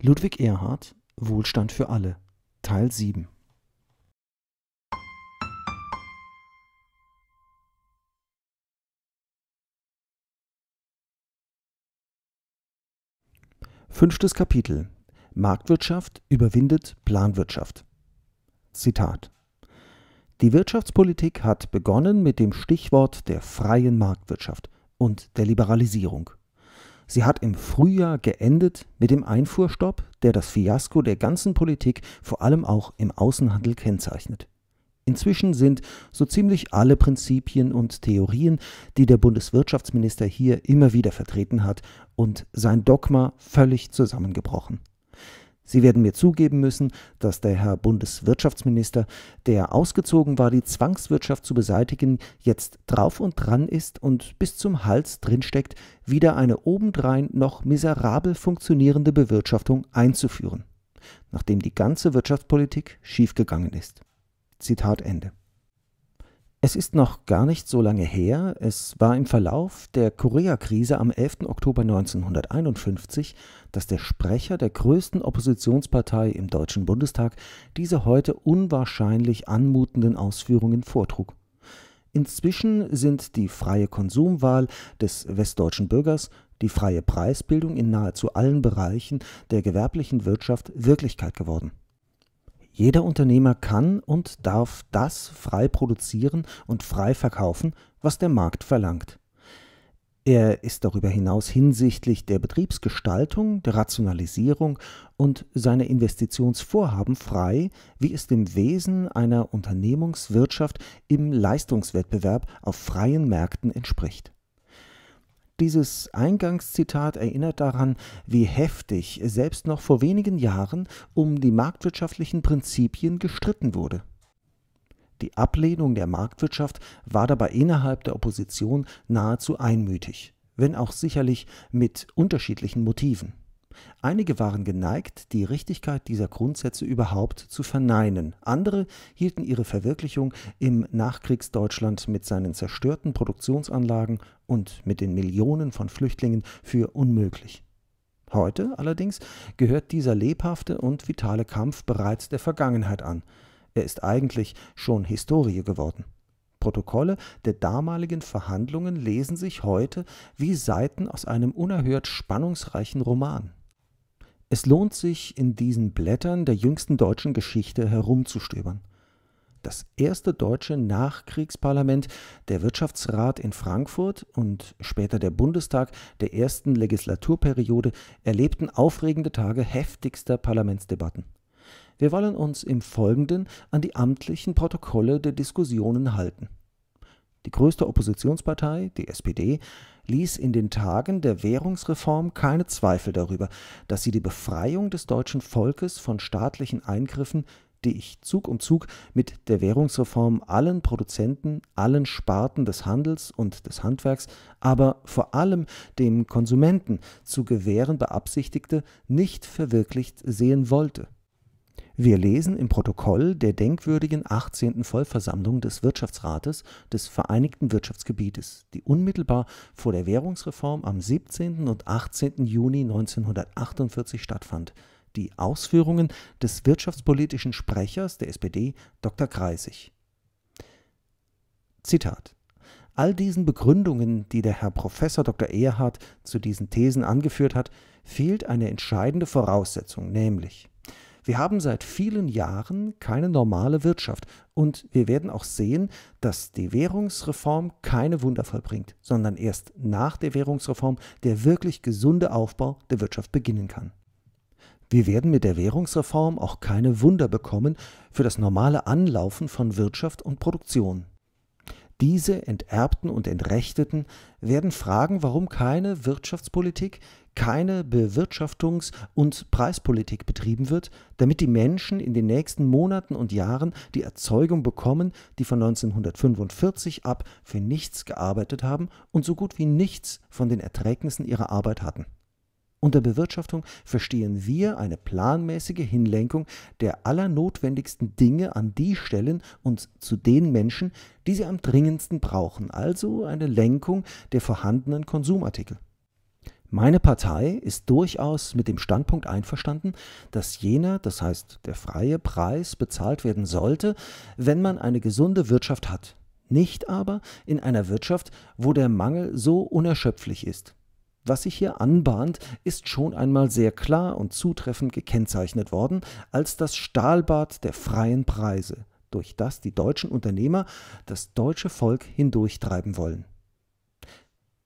Ludwig Erhard, Wohlstand für alle, Teil 7. Fünftes Kapitel. Marktwirtschaft überwindet Planwirtschaft. Zitat. Die Wirtschaftspolitik hat begonnen mit dem Stichwort der freien Marktwirtschaft und der Liberalisierung. Sie hat im Frühjahr geendet mit dem Einfuhrstopp, der das Fiasko der ganzen Politik vor allem auch im Außenhandel kennzeichnet. Inzwischen sind so ziemlich alle Prinzipien und Theorien, die der Bundeswirtschaftsminister hier immer wieder vertreten hat, und sein Dogma völlig zusammengebrochen. Sie werden mir zugeben müssen, dass der Herr Bundeswirtschaftsminister, der ausgezogen war, die Zwangswirtschaft zu beseitigen, jetzt drauf und dran ist und bis zum Hals drinsteckt, wieder eine obendrein noch miserabel funktionierende Bewirtschaftung einzuführen, nachdem die ganze Wirtschaftspolitik schiefgegangen ist. Zitat Ende. Es ist noch gar nicht so lange her, es war im Verlauf der Koreakrise am 11. Oktober 1951, dass der Sprecher der größten Oppositionspartei im Deutschen Bundestag diese heute unwahrscheinlich anmutenden Ausführungen vortrug. Inzwischen sind die freie Konsumwahl des westdeutschen Bürgers, die freie Preisbildung in nahezu allen Bereichen der gewerblichen Wirtschaft Wirklichkeit geworden. Jeder Unternehmer kann und darf das frei produzieren und frei verkaufen, was der Markt verlangt. Er ist darüber hinaus hinsichtlich der Betriebsgestaltung, der Rationalisierung und seiner Investitionsvorhaben frei, wie es dem Wesen einer Unternehmungswirtschaft im Leistungswettbewerb auf freien Märkten entspricht. Dieses Eingangszitat erinnert daran, wie heftig selbst noch vor wenigen Jahren um die marktwirtschaftlichen Prinzipien gestritten wurde. Die Ablehnung der Marktwirtschaft war dabei innerhalb der Opposition nahezu einmütig, wenn auch sicherlich mit unterschiedlichen Motiven. Einige waren geneigt, die Richtigkeit dieser Grundsätze überhaupt zu verneinen. Andere hielten ihre Verwirklichung im Nachkriegsdeutschland mit seinen zerstörten Produktionsanlagen und mit den Millionen von Flüchtlingen für unmöglich. Heute allerdings gehört dieser lebhafte und vitale Kampf bereits der Vergangenheit an. Er ist eigentlich schon Historie geworden. Protokolle der damaligen Verhandlungen lesen sich heute wie Seiten aus einem unerhört spannungsreichen Roman. Es lohnt sich, in diesen Blättern der jüngsten deutschen Geschichte herumzustöbern. Das erste deutsche Nachkriegsparlament, der Wirtschaftsrat in Frankfurt und später der Bundestag der ersten Legislaturperiode erlebten aufregende Tage heftigster Parlamentsdebatten. Wir wollen uns im Folgenden an die amtlichen Protokolle der Diskussionen halten. Die größte Oppositionspartei, die SPD, ließ in den Tagen der Währungsreform keine Zweifel darüber, dass sie die Befreiung des deutschen Volkes von staatlichen Eingriffen, die ich Zug um Zug mit der Währungsreform allen Produzenten, allen Sparten des Handels und des Handwerks, aber vor allem dem Konsumenten zu gewähren beabsichtigte, nicht verwirklicht sehen wollte wir lesen im Protokoll der denkwürdigen 18. Vollversammlung des Wirtschaftsrates des Vereinigten Wirtschaftsgebietes, die unmittelbar vor der Währungsreform am 17. und 18. Juni 1948 stattfand. Die Ausführungen des wirtschaftspolitischen Sprechers der SPD, Dr. Kreisig. Zitat all diesen Begründungen, die der Herr Professor Dr. Ehrhardt zu diesen Thesen angeführt hat, fehlt eine entscheidende Voraussetzung, nämlich wir haben seit vielen Jahren keine normale Wirtschaft und wir werden auch sehen, dass die Währungsreform keine Wunder vollbringt, sondern erst nach der Währungsreform der wirklich gesunde Aufbau der Wirtschaft beginnen kann. Wir werden mit der Währungsreform auch keine Wunder bekommen für das normale Anlaufen von Wirtschaft und Produktion. Diese Enterbten und Entrechteten werden fragen, warum keine Wirtschaftspolitik, keine Bewirtschaftungs- und Preispolitik betrieben wird, damit die Menschen in den nächsten Monaten und Jahren die Erzeugung bekommen, die von 1945 ab für nichts gearbeitet haben und so gut wie nichts von den Erträgnissen ihrer Arbeit hatten. Unter Bewirtschaftung verstehen wir eine planmäßige Hinlenkung der allernotwendigsten Dinge an die Stellen und zu den Menschen, die sie am dringendsten brauchen, also eine Lenkung der vorhandenen Konsumartikel. Meine Partei ist durchaus mit dem Standpunkt einverstanden, dass jener, das heißt der freie Preis, bezahlt werden sollte, wenn man eine gesunde Wirtschaft hat, nicht aber in einer Wirtschaft, wo der Mangel so unerschöpflich ist was sich hier anbahnt, ist schon einmal sehr klar und zutreffend gekennzeichnet worden als das Stahlbad der freien Preise, durch das die deutschen Unternehmer das deutsche Volk hindurchtreiben wollen.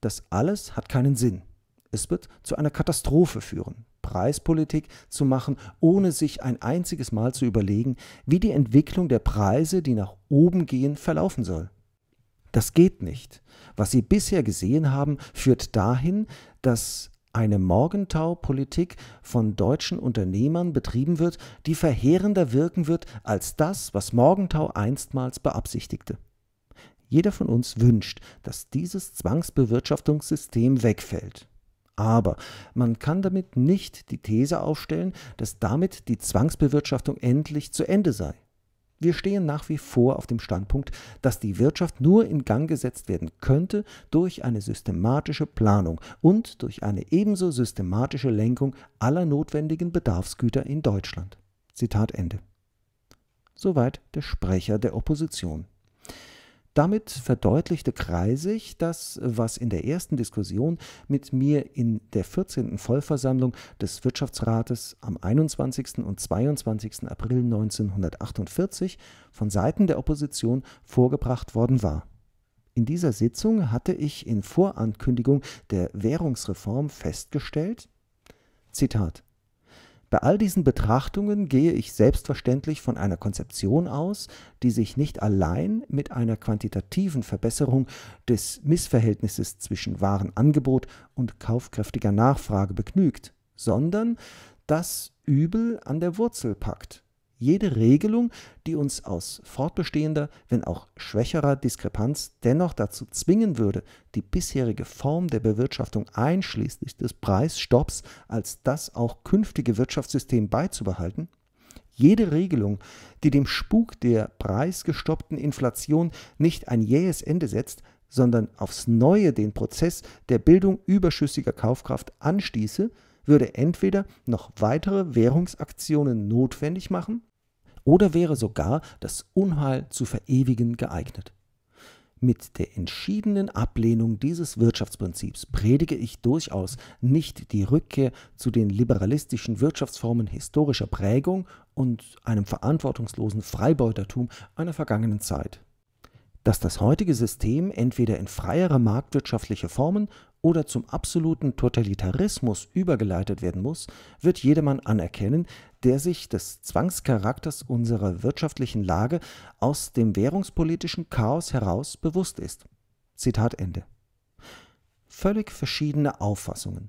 Das alles hat keinen Sinn. Es wird zu einer Katastrophe führen, Preispolitik zu machen, ohne sich ein einziges Mal zu überlegen, wie die Entwicklung der Preise, die nach oben gehen, verlaufen soll. Das geht nicht. Was Sie bisher gesehen haben, führt dahin, dass eine Morgentau-Politik von deutschen Unternehmern betrieben wird, die verheerender wirken wird als das, was Morgentau einstmals beabsichtigte. Jeder von uns wünscht, dass dieses Zwangsbewirtschaftungssystem wegfällt. Aber man kann damit nicht die These aufstellen, dass damit die Zwangsbewirtschaftung endlich zu Ende sei. Wir stehen nach wie vor auf dem Standpunkt, dass die Wirtschaft nur in Gang gesetzt werden könnte durch eine systematische Planung und durch eine ebenso systematische Lenkung aller notwendigen Bedarfsgüter in Deutschland. Zitat Ende. Soweit der Sprecher der Opposition. Damit verdeutlichte Kreisig das, was in der ersten Diskussion mit mir in der 14. Vollversammlung des Wirtschaftsrates am 21. und 22. April 1948 von Seiten der Opposition vorgebracht worden war. In dieser Sitzung hatte ich in Vorankündigung der Währungsreform festgestellt, Zitat, bei all diesen Betrachtungen gehe ich selbstverständlich von einer Konzeption aus, die sich nicht allein mit einer quantitativen Verbesserung des Missverhältnisses zwischen Warenangebot und kaufkräftiger Nachfrage begnügt, sondern das Übel an der Wurzel packt jede Regelung, die uns aus fortbestehender, wenn auch schwächerer Diskrepanz dennoch dazu zwingen würde, die bisherige Form der Bewirtschaftung einschließlich des Preisstopps als das auch künftige Wirtschaftssystem beizubehalten, jede Regelung, die dem Spuk der preisgestoppten Inflation nicht ein jähes Ende setzt, sondern aufs Neue den Prozess der Bildung überschüssiger Kaufkraft anstieße, würde entweder noch weitere Währungsaktionen notwendig machen oder wäre sogar das Unheil zu verewigen geeignet. Mit der entschiedenen Ablehnung dieses Wirtschaftsprinzips predige ich durchaus nicht die Rückkehr zu den liberalistischen Wirtschaftsformen historischer Prägung und einem verantwortungslosen Freibeutertum einer vergangenen Zeit. Dass das heutige System entweder in freiere marktwirtschaftliche Formen oder zum absoluten Totalitarismus übergeleitet werden muss, wird jedermann anerkennen, der sich des Zwangscharakters unserer wirtschaftlichen Lage aus dem währungspolitischen Chaos heraus bewusst ist. Zitat Ende. Völlig verschiedene Auffassungen,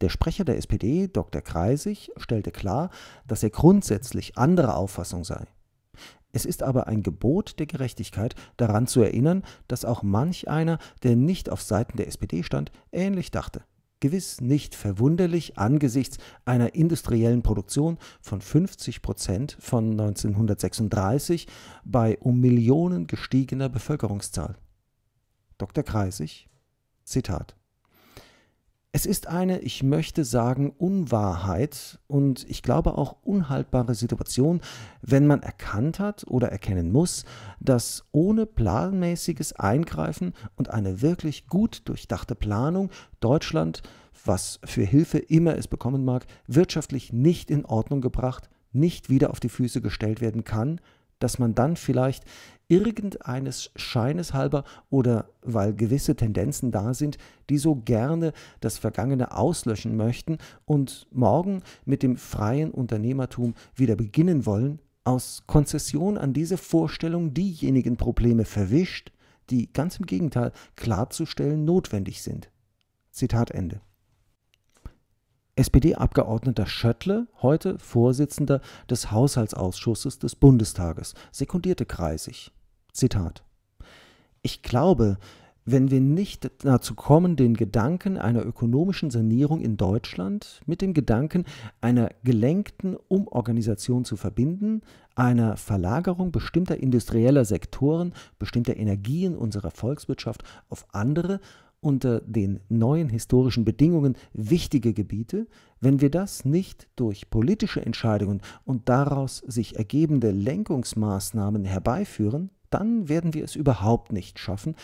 der Sprecher der SPD, Dr. Kreisig, stellte klar, dass er grundsätzlich anderer Auffassung sei. Es ist aber ein Gebot der Gerechtigkeit, daran zu erinnern, dass auch manch einer, der nicht auf Seiten der SPD stand, ähnlich dachte. Gewiss nicht verwunderlich angesichts einer industriellen Produktion von 50 Prozent von 1936 bei um Millionen gestiegener Bevölkerungszahl. Dr. Kreisig, Zitat. Es ist eine, ich möchte sagen, Unwahrheit und ich glaube auch unhaltbare Situation, wenn man erkannt hat oder erkennen muss, dass ohne planmäßiges Eingreifen und eine wirklich gut durchdachte Planung Deutschland, was für Hilfe immer es bekommen mag, wirtschaftlich nicht in Ordnung gebracht, nicht wieder auf die Füße gestellt werden kann, dass man dann vielleicht irgendeines Scheines halber oder weil gewisse Tendenzen da sind, die so gerne das Vergangene auslöschen möchten und morgen mit dem freien Unternehmertum wieder beginnen wollen, aus Konzession an diese Vorstellung diejenigen Probleme verwischt, die ganz im Gegenteil klarzustellen notwendig sind. Zitat Ende. SPD-Abgeordneter Schöttle, heute Vorsitzender des Haushaltsausschusses des Bundestages, sekundierte Kreisig. Zitat: Ich glaube, wenn wir nicht dazu kommen, den Gedanken einer ökonomischen Sanierung in Deutschland mit dem Gedanken einer gelenkten Umorganisation zu verbinden, einer Verlagerung bestimmter industrieller Sektoren, bestimmter Energien unserer Volkswirtschaft auf andere unter den neuen historischen Bedingungen wichtige Gebiete, wenn wir das nicht durch politische Entscheidungen und daraus sich ergebende Lenkungsmaßnahmen herbeiführen, dann werden wir es überhaupt nicht schaffen,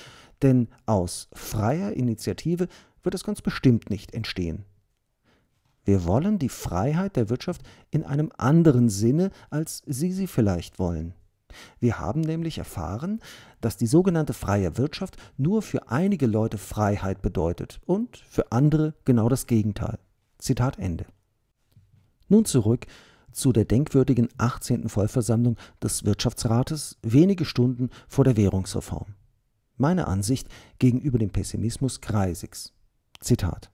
denn aus freier Initiative wird es ganz bestimmt nicht entstehen. Wir wollen die Freiheit der Wirtschaft in einem anderen Sinne, als Sie sie vielleicht wollen. Wir haben nämlich erfahren, dass die sogenannte freie Wirtschaft nur für einige Leute Freiheit bedeutet und für andere genau das Gegenteil. Zitat Ende. Nun zurück zu der denkwürdigen 18. Vollversammlung des Wirtschaftsrates wenige Stunden vor der Währungsreform. Meine Ansicht gegenüber dem Pessimismus Kreisigs. Zitat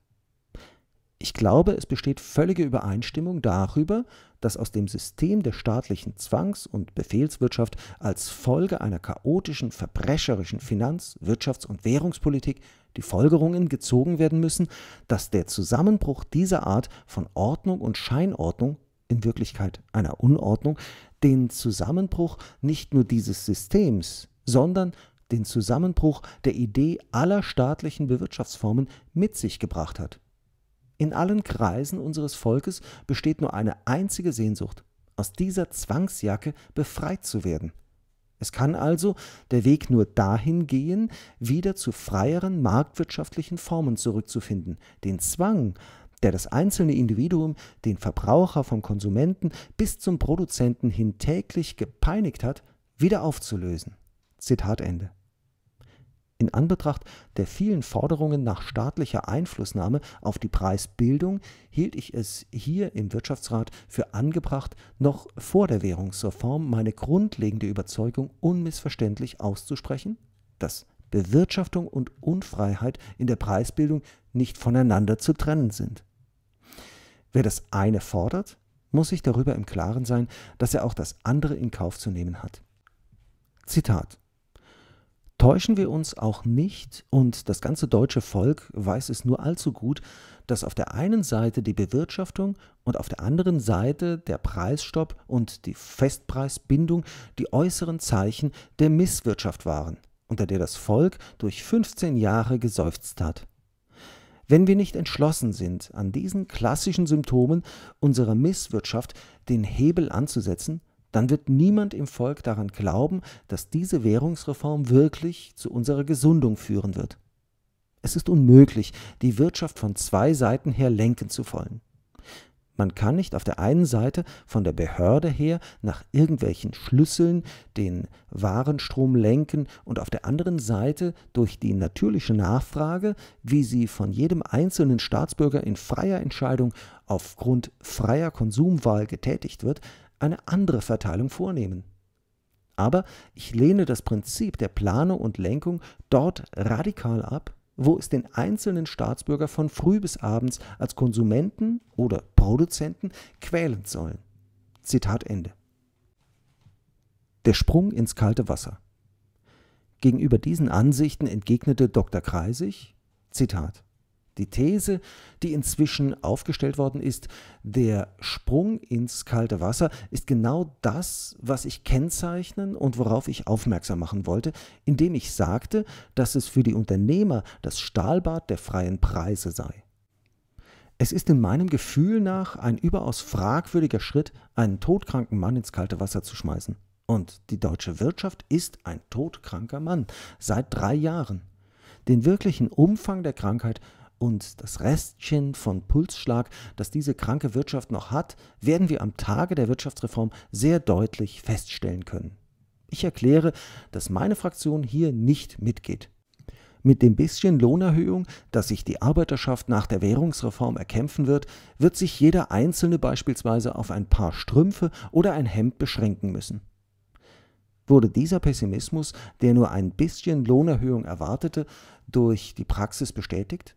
ich glaube, es besteht völlige Übereinstimmung darüber, dass aus dem System der staatlichen Zwangs- und Befehlswirtschaft als Folge einer chaotischen, verbrecherischen Finanz-, Wirtschafts- und Währungspolitik die Folgerungen gezogen werden müssen, dass der Zusammenbruch dieser Art von Ordnung und Scheinordnung in Wirklichkeit einer Unordnung, den Zusammenbruch nicht nur dieses Systems, sondern den Zusammenbruch der Idee aller staatlichen Bewirtschaftsformen mit sich gebracht hat. In allen Kreisen unseres Volkes besteht nur eine einzige Sehnsucht, aus dieser Zwangsjacke befreit zu werden. Es kann also der Weg nur dahin gehen, wieder zu freieren marktwirtschaftlichen Formen zurückzufinden, den Zwang, der das einzelne Individuum, den Verbraucher vom Konsumenten bis zum Produzenten hin täglich gepeinigt hat, wieder aufzulösen. Zitat Ende. In Anbetracht der vielen Forderungen nach staatlicher Einflussnahme auf die Preisbildung hielt ich es hier im Wirtschaftsrat für angebracht, noch vor der Währungsreform meine grundlegende Überzeugung unmissverständlich auszusprechen, dass Bewirtschaftung und Unfreiheit in der Preisbildung nicht voneinander zu trennen sind. Wer das eine fordert, muss sich darüber im Klaren sein, dass er auch das andere in Kauf zu nehmen hat. Zitat Täuschen wir uns auch nicht, und das ganze deutsche Volk weiß es nur allzu gut, dass auf der einen Seite die Bewirtschaftung und auf der anderen Seite der Preisstopp und die Festpreisbindung die äußeren Zeichen der Misswirtschaft waren, unter der das Volk durch 15 Jahre geseufzt hat. Wenn wir nicht entschlossen sind, an diesen klassischen Symptomen unserer Misswirtschaft den Hebel anzusetzen, dann wird niemand im Volk daran glauben, dass diese Währungsreform wirklich zu unserer Gesundung führen wird. Es ist unmöglich, die Wirtschaft von zwei Seiten her lenken zu wollen. Man kann nicht auf der einen Seite von der Behörde her nach irgendwelchen Schlüsseln den Warenstrom lenken und auf der anderen Seite durch die natürliche Nachfrage, wie sie von jedem einzelnen Staatsbürger in freier Entscheidung aufgrund freier Konsumwahl getätigt wird, eine andere Verteilung vornehmen. Aber ich lehne das Prinzip der Planung und Lenkung dort radikal ab, wo es den einzelnen Staatsbürger von früh bis abends als Konsumenten oder Produzenten quälen sollen. Zitat Ende. Der Sprung ins kalte Wasser. Gegenüber diesen Ansichten entgegnete Dr. Kreisig, Zitat, die These, die inzwischen aufgestellt worden ist, der Sprung ins kalte Wasser ist genau das, was ich kennzeichnen und worauf ich aufmerksam machen wollte, indem ich sagte, dass es für die Unternehmer das Stahlbad der freien Preise sei. Es ist in meinem Gefühl nach ein überaus fragwürdiger Schritt, einen todkranken Mann ins kalte Wasser zu schmeißen. Und die deutsche Wirtschaft ist ein todkranker Mann seit drei Jahren. Den wirklichen Umfang der Krankheit und das Restchen von Pulsschlag, das diese kranke Wirtschaft noch hat, werden wir am Tage der Wirtschaftsreform sehr deutlich feststellen können. Ich erkläre, dass meine Fraktion hier nicht mitgeht. Mit dem bisschen Lohnerhöhung, das sich die Arbeiterschaft nach der Währungsreform erkämpfen wird, wird sich jeder Einzelne beispielsweise auf ein paar Strümpfe oder ein Hemd beschränken müssen wurde dieser Pessimismus, der nur ein bisschen Lohnerhöhung erwartete, durch die Praxis bestätigt?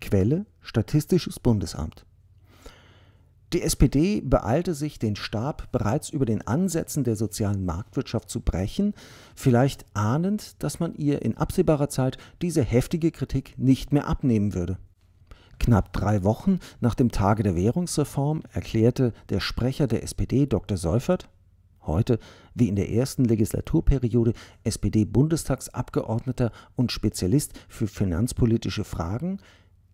Quelle Statistisches Bundesamt. Die SPD beeilte sich, den Stab bereits über den Ansätzen der sozialen Marktwirtschaft zu brechen, vielleicht ahnend, dass man ihr in absehbarer Zeit diese heftige Kritik nicht mehr abnehmen würde. Knapp drei Wochen nach dem Tage der Währungsreform erklärte der Sprecher der SPD, Dr. Seufert, heute wie in der ersten Legislaturperiode SPD-Bundestagsabgeordneter und Spezialist für finanzpolitische Fragen,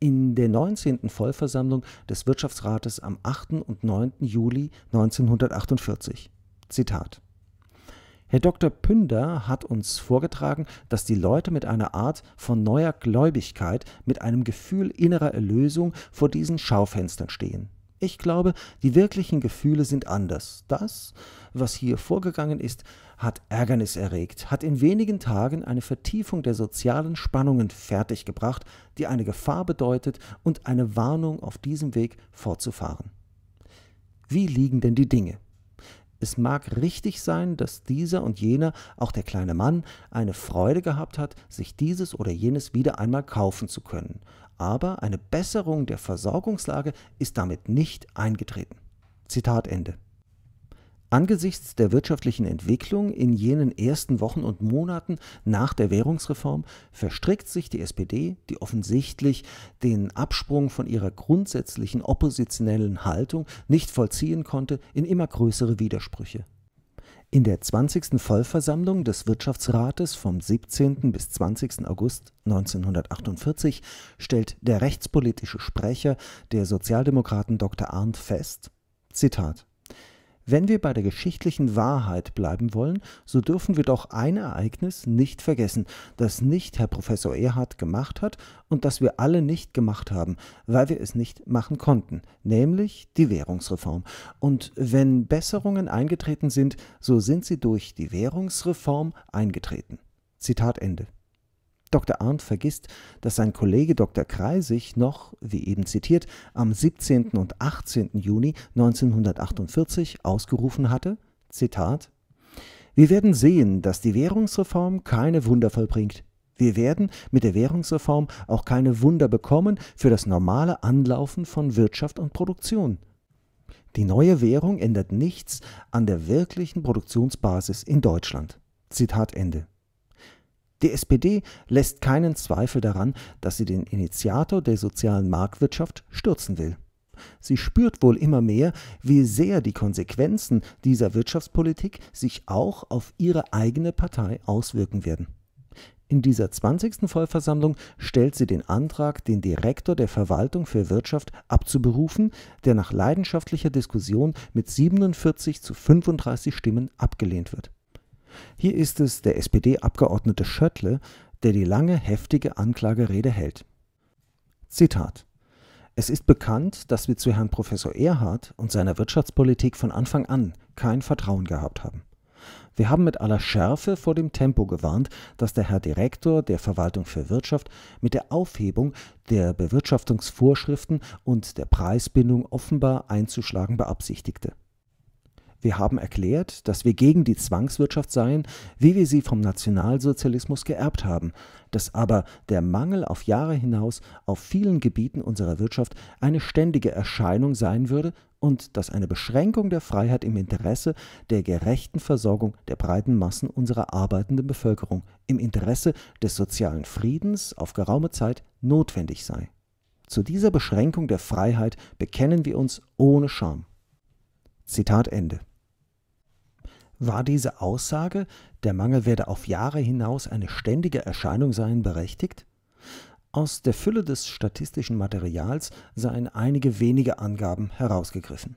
in der 19. Vollversammlung des Wirtschaftsrates am 8. und 9. Juli 1948. Zitat. Herr Dr. Pünder hat uns vorgetragen, dass die Leute mit einer Art von neuer Gläubigkeit, mit einem Gefühl innerer Erlösung vor diesen Schaufenstern stehen. Ich glaube, die wirklichen Gefühle sind anders. Das, was hier vorgegangen ist, hat Ärgernis erregt, hat in wenigen Tagen eine Vertiefung der sozialen Spannungen fertiggebracht, die eine Gefahr bedeutet und eine Warnung, auf diesem Weg fortzufahren. Wie liegen denn die Dinge? Es mag richtig sein, dass dieser und jener, auch der kleine Mann, eine Freude gehabt hat, sich dieses oder jenes wieder einmal kaufen zu können. Aber eine Besserung der Versorgungslage ist damit nicht eingetreten. Zitat Ende. Angesichts der wirtschaftlichen Entwicklung in jenen ersten Wochen und Monaten nach der Währungsreform verstrickt sich die SPD, die offensichtlich den Absprung von ihrer grundsätzlichen oppositionellen Haltung nicht vollziehen konnte, in immer größere Widersprüche. In der 20. Vollversammlung des Wirtschaftsrates vom 17. bis 20. August 1948 stellt der rechtspolitische Sprecher der Sozialdemokraten Dr. Arndt fest, Zitat wenn wir bei der geschichtlichen Wahrheit bleiben wollen, so dürfen wir doch ein Ereignis nicht vergessen, das nicht Herr Professor Erhard gemacht hat und das wir alle nicht gemacht haben, weil wir es nicht machen konnten, nämlich die Währungsreform. Und wenn Besserungen eingetreten sind, so sind sie durch die Währungsreform eingetreten. Zitat Ende. Dr. Arndt vergisst, dass sein Kollege Dr. Kreisig noch, wie eben zitiert, am 17. und 18. Juni 1948 ausgerufen hatte, Zitat, Wir werden sehen, dass die Währungsreform keine Wunder vollbringt. Wir werden mit der Währungsreform auch keine Wunder bekommen für das normale Anlaufen von Wirtschaft und Produktion. Die neue Währung ändert nichts an der wirklichen Produktionsbasis in Deutschland. Zitat Ende. Die SPD lässt keinen Zweifel daran, dass sie den Initiator der sozialen Marktwirtschaft stürzen will. Sie spürt wohl immer mehr, wie sehr die Konsequenzen dieser Wirtschaftspolitik sich auch auf ihre eigene Partei auswirken werden. In dieser 20. Vollversammlung stellt sie den Antrag, den Direktor der Verwaltung für Wirtschaft abzuberufen, der nach leidenschaftlicher Diskussion mit 47 zu 35 Stimmen abgelehnt wird. Hier ist es der SPD-Abgeordnete Schöttle, der die lange, heftige Anklagerede hält. Zitat es ist bekannt, dass wir zu Herrn Professor Erhard und seiner Wirtschaftspolitik von Anfang an kein Vertrauen gehabt haben. Wir haben mit aller Schärfe vor dem Tempo gewarnt, das der Herr Direktor der Verwaltung für Wirtschaft mit der Aufhebung der Bewirtschaftungsvorschriften und der Preisbindung offenbar einzuschlagen beabsichtigte. Wir haben erklärt, dass wir gegen die Zwangswirtschaft seien, wie wir sie vom Nationalsozialismus geerbt haben, dass aber der Mangel auf Jahre hinaus auf vielen Gebieten unserer Wirtschaft eine ständige Erscheinung sein würde und dass eine Beschränkung der Freiheit im Interesse der gerechten Versorgung der breiten Massen unserer arbeitenden Bevölkerung, im Interesse des sozialen Friedens auf geraume Zeit notwendig sei. Zu dieser Beschränkung der Freiheit bekennen wir uns ohne Scham. Zitat Ende. War diese Aussage, der Mangel werde auf Jahre hinaus eine ständige Erscheinung sein, berechtigt? Aus der Fülle des statistischen Materials seien einige wenige Angaben herausgegriffen.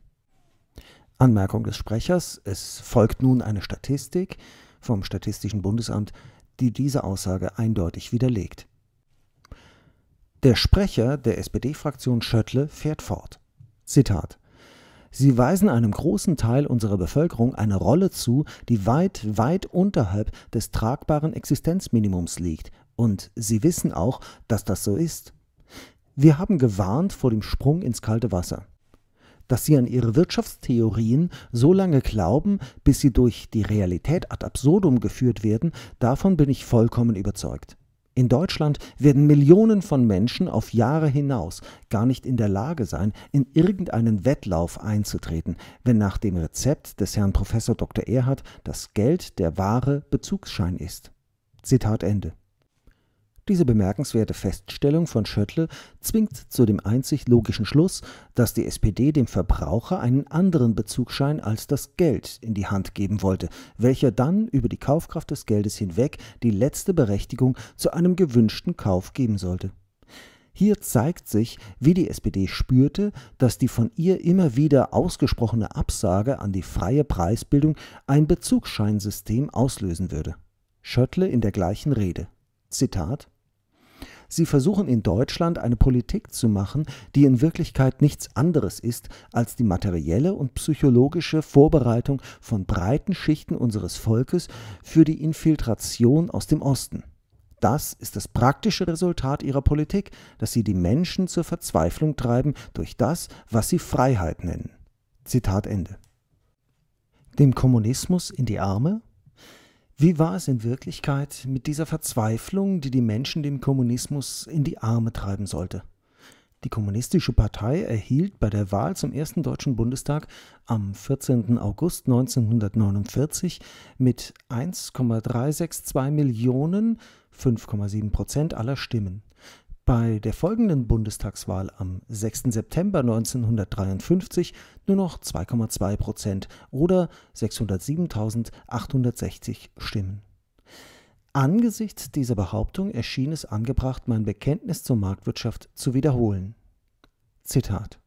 Anmerkung des Sprechers, es folgt nun eine Statistik vom Statistischen Bundesamt, die diese Aussage eindeutig widerlegt. Der Sprecher der SPD-Fraktion Schöttle fährt fort. Zitat Sie weisen einem großen Teil unserer Bevölkerung eine Rolle zu, die weit, weit unterhalb des tragbaren Existenzminimums liegt. Und sie wissen auch, dass das so ist. Wir haben gewarnt vor dem Sprung ins kalte Wasser dass sie an ihre Wirtschaftstheorien so lange glauben, bis sie durch die Realität ad absurdum geführt werden, davon bin ich vollkommen überzeugt. In Deutschland werden Millionen von Menschen auf Jahre hinaus gar nicht in der Lage sein, in irgendeinen Wettlauf einzutreten, wenn nach dem Rezept des Herrn Prof. Dr. Erhard das Geld der wahre Bezugsschein ist. Zitat Ende diese bemerkenswerte Feststellung von Schöttl zwingt zu dem einzig logischen Schluss, dass die SPD dem Verbraucher einen anderen Bezugsschein als das Geld in die Hand geben wollte, welcher dann über die Kaufkraft des Geldes hinweg die letzte Berechtigung zu einem gewünschten Kauf geben sollte. Hier zeigt sich, wie die SPD spürte, dass die von ihr immer wieder ausgesprochene Absage an die freie Preisbildung ein Bezugsscheinsystem auslösen würde. Schöttle in der gleichen Rede. Zitat Sie versuchen in Deutschland eine Politik zu machen, die in Wirklichkeit nichts anderes ist als die materielle und psychologische Vorbereitung von breiten Schichten unseres Volkes für die Infiltration aus dem Osten. Das ist das praktische Resultat ihrer Politik, dass sie die Menschen zur Verzweiflung treiben durch das, was sie Freiheit nennen. Zitat Ende. Dem Kommunismus in die Arme? Wie war es in Wirklichkeit mit dieser Verzweiflung, die die Menschen dem Kommunismus in die Arme treiben sollte? Die Kommunistische Partei erhielt bei der Wahl zum ersten Deutschen Bundestag am 14. August 1949 mit 1,362 Millionen 5,7 Prozent aller Stimmen bei der folgenden Bundestagswahl am 6. September 1953 nur noch 2,2 Prozent oder 607.860 Stimmen. Angesichts dieser Behauptung erschien es angebracht, mein Bekenntnis zur Marktwirtschaft zu wiederholen. Zitat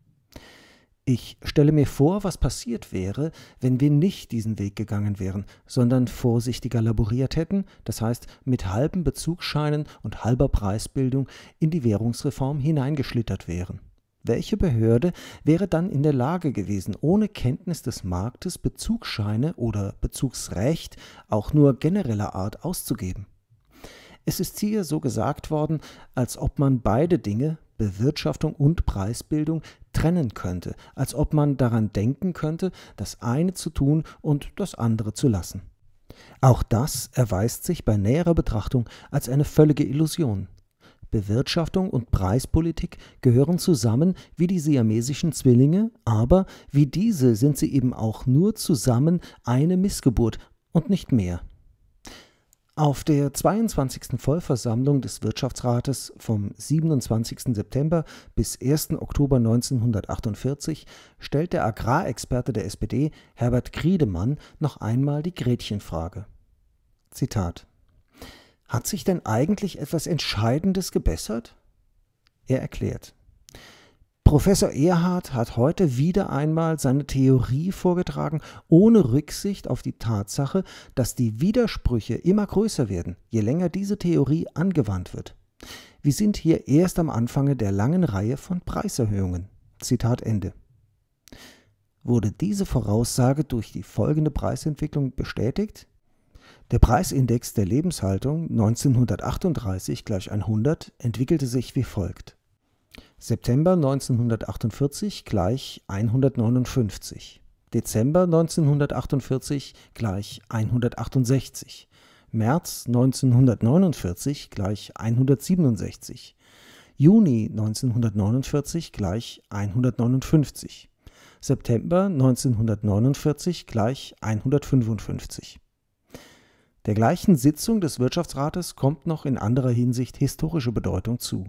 ich stelle mir vor, was passiert wäre, wenn wir nicht diesen Weg gegangen wären, sondern vorsichtiger laboriert hätten, das heißt mit halben Bezugsscheinen und halber Preisbildung in die Währungsreform hineingeschlittert wären. Welche Behörde wäre dann in der Lage gewesen, ohne Kenntnis des Marktes Bezugsscheine oder Bezugsrecht auch nur genereller Art auszugeben? Es ist hier so gesagt worden, als ob man beide Dinge, Bewirtschaftung und Preisbildung trennen könnte, als ob man daran denken könnte, das eine zu tun und das andere zu lassen. Auch das erweist sich bei näherer Betrachtung als eine völlige Illusion. Bewirtschaftung und Preispolitik gehören zusammen wie die siamesischen Zwillinge, aber wie diese sind sie eben auch nur zusammen eine Missgeburt und nicht mehr. Auf der 22. Vollversammlung des Wirtschaftsrates vom 27. September bis 1. Oktober 1948 stellt der Agrarexperte der SPD, Herbert Griedemann, noch einmal die Gretchenfrage. Zitat: Hat sich denn eigentlich etwas Entscheidendes gebessert? Er erklärt: Professor Erhard hat heute wieder einmal seine Theorie vorgetragen, ohne Rücksicht auf die Tatsache, dass die Widersprüche immer größer werden, je länger diese Theorie angewandt wird. Wir sind hier erst am Anfange der langen Reihe von Preiserhöhungen. Zitat Ende. Wurde diese Voraussage durch die folgende Preisentwicklung bestätigt? Der Preisindex der Lebenshaltung 1938 gleich 100 entwickelte sich wie folgt. September 1948 gleich 159, Dezember 1948 gleich 168, März 1949 gleich 167, Juni 1949 gleich 159, September 1949 gleich 155. Der gleichen Sitzung des Wirtschaftsrates kommt noch in anderer Hinsicht historische Bedeutung zu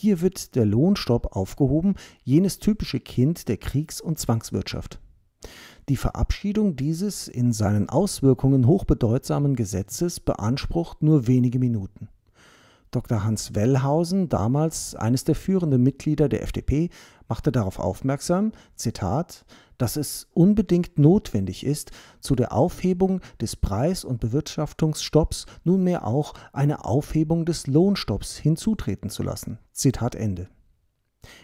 hier wird der Lohnstopp aufgehoben, jenes typische Kind der Kriegs- und Zwangswirtschaft. Die Verabschiedung dieses in seinen Auswirkungen hochbedeutsamen Gesetzes beansprucht nur wenige Minuten Dr. Hans Wellhausen, damals eines der führenden Mitglieder der FDP, machte darauf aufmerksam, Zitat, dass es unbedingt notwendig ist, zu der Aufhebung des Preis- und Bewirtschaftungsstopps nunmehr auch eine Aufhebung des Lohnstopps hinzutreten zu lassen. Zitat Ende.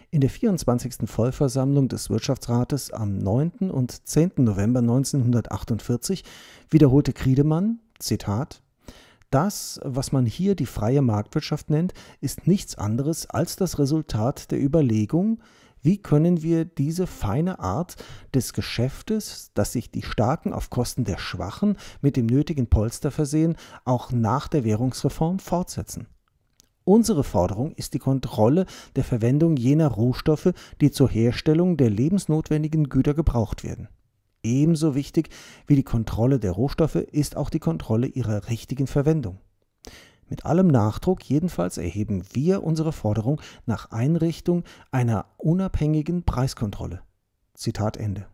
In der 24. Vollversammlung des Wirtschaftsrates am 9. und 10. November 1948 wiederholte Kriedemann, Zitat, das, was man hier die freie Marktwirtschaft nennt, ist nichts anderes als das Resultat der Überlegung, wie können wir diese feine Art des Geschäftes, dass sich die Starken auf Kosten der Schwachen mit dem nötigen Polster versehen, auch nach der Währungsreform fortsetzen? Unsere Forderung ist die Kontrolle der Verwendung jener Rohstoffe, die zur Herstellung der lebensnotwendigen Güter gebraucht werden. Ebenso wichtig wie die Kontrolle der Rohstoffe ist auch die Kontrolle ihrer richtigen Verwendung. Mit allem Nachdruck jedenfalls erheben wir unsere Forderung nach Einrichtung einer unabhängigen Preiskontrolle. Zitat Ende.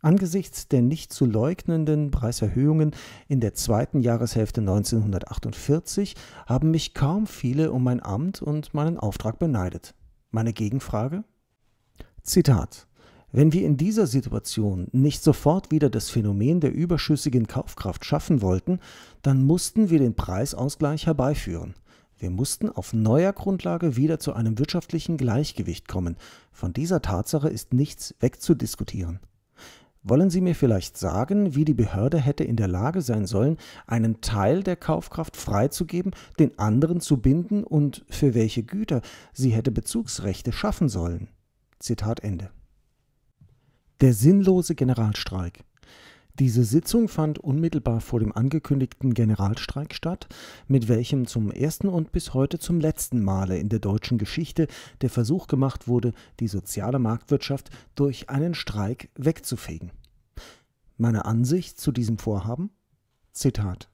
Angesichts der nicht zu leugnenden Preiserhöhungen in der zweiten Jahreshälfte 1948 haben mich kaum viele um mein Amt und meinen Auftrag beneidet. Meine Gegenfrage? Zitat wenn wir in dieser Situation nicht sofort wieder das Phänomen der überschüssigen Kaufkraft schaffen wollten, dann mussten wir den Preisausgleich herbeiführen. Wir mussten auf neuer Grundlage wieder zu einem wirtschaftlichen Gleichgewicht kommen. Von dieser Tatsache ist nichts wegzudiskutieren. Wollen Sie mir vielleicht sagen, wie die Behörde hätte in der Lage sein sollen, einen Teil der Kaufkraft freizugeben, den anderen zu binden und für welche Güter sie hätte Bezugsrechte schaffen sollen? Zitat Ende. Der sinnlose Generalstreik. Diese Sitzung fand unmittelbar vor dem angekündigten Generalstreik statt, mit welchem zum ersten und bis heute zum letzten Male in der deutschen Geschichte der Versuch gemacht wurde, die soziale Marktwirtschaft durch einen Streik wegzufegen. Meine Ansicht zu diesem Vorhaben? Zitat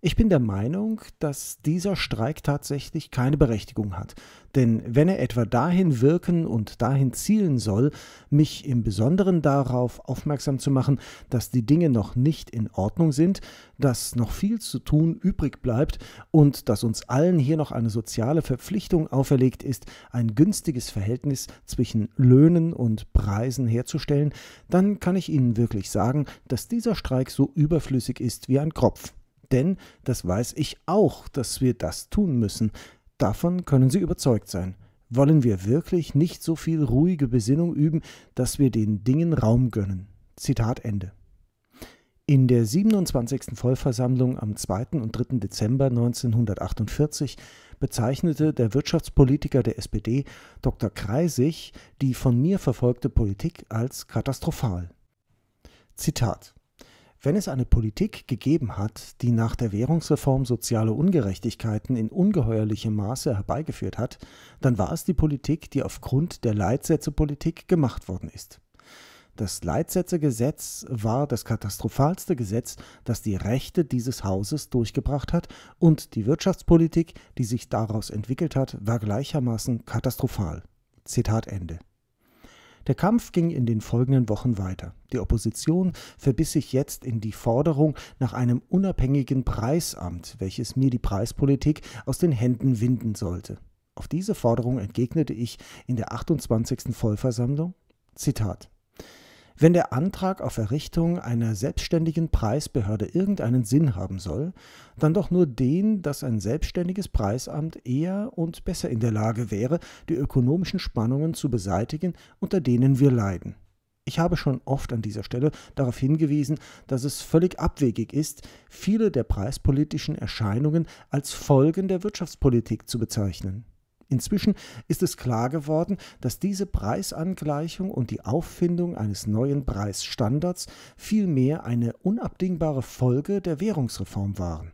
ich bin der Meinung, dass dieser Streik tatsächlich keine Berechtigung hat, denn wenn er etwa dahin wirken und dahin zielen soll, mich im Besonderen darauf aufmerksam zu machen, dass die Dinge noch nicht in Ordnung sind, dass noch viel zu tun übrig bleibt und dass uns allen hier noch eine soziale Verpflichtung auferlegt ist, ein günstiges Verhältnis zwischen Löhnen und Preisen herzustellen, dann kann ich Ihnen wirklich sagen, dass dieser Streik so überflüssig ist wie ein Kropf. Denn das weiß ich auch, dass wir das tun müssen. Davon können Sie überzeugt sein. Wollen wir wirklich nicht so viel ruhige Besinnung üben, dass wir den Dingen Raum gönnen? Zitat Ende. In der 27. Vollversammlung am 2. und 3. Dezember 1948 bezeichnete der Wirtschaftspolitiker der SPD, Dr. Kreisig, die von mir verfolgte Politik als katastrophal. Zitat wenn es eine Politik gegeben hat, die nach der Währungsreform soziale Ungerechtigkeiten in ungeheuerlichem Maße herbeigeführt hat, dann war es die Politik, die aufgrund der Leitsätzepolitik gemacht worden ist. Das Leitsätzegesetz war das katastrophalste Gesetz, das die Rechte dieses Hauses durchgebracht hat, und die Wirtschaftspolitik, die sich daraus entwickelt hat, war gleichermaßen katastrophal. Zitat Ende. Der Kampf ging in den folgenden Wochen weiter. Die Opposition verbiss sich jetzt in die Forderung nach einem unabhängigen Preisamt, welches mir die Preispolitik aus den Händen winden sollte. Auf diese Forderung entgegnete ich in der 28. Vollversammlung Zitat wenn der Antrag auf Errichtung einer selbstständigen Preisbehörde irgendeinen Sinn haben soll, dann doch nur den, dass ein selbstständiges Preisamt eher und besser in der Lage wäre, die ökonomischen Spannungen zu beseitigen, unter denen wir leiden. Ich habe schon oft an dieser Stelle darauf hingewiesen, dass es völlig abwegig ist, viele der preispolitischen Erscheinungen als Folgen der Wirtschaftspolitik zu bezeichnen. Inzwischen ist es klar geworden, dass diese Preisangleichung und die Auffindung eines neuen Preisstandards vielmehr eine unabdingbare Folge der Währungsreform waren.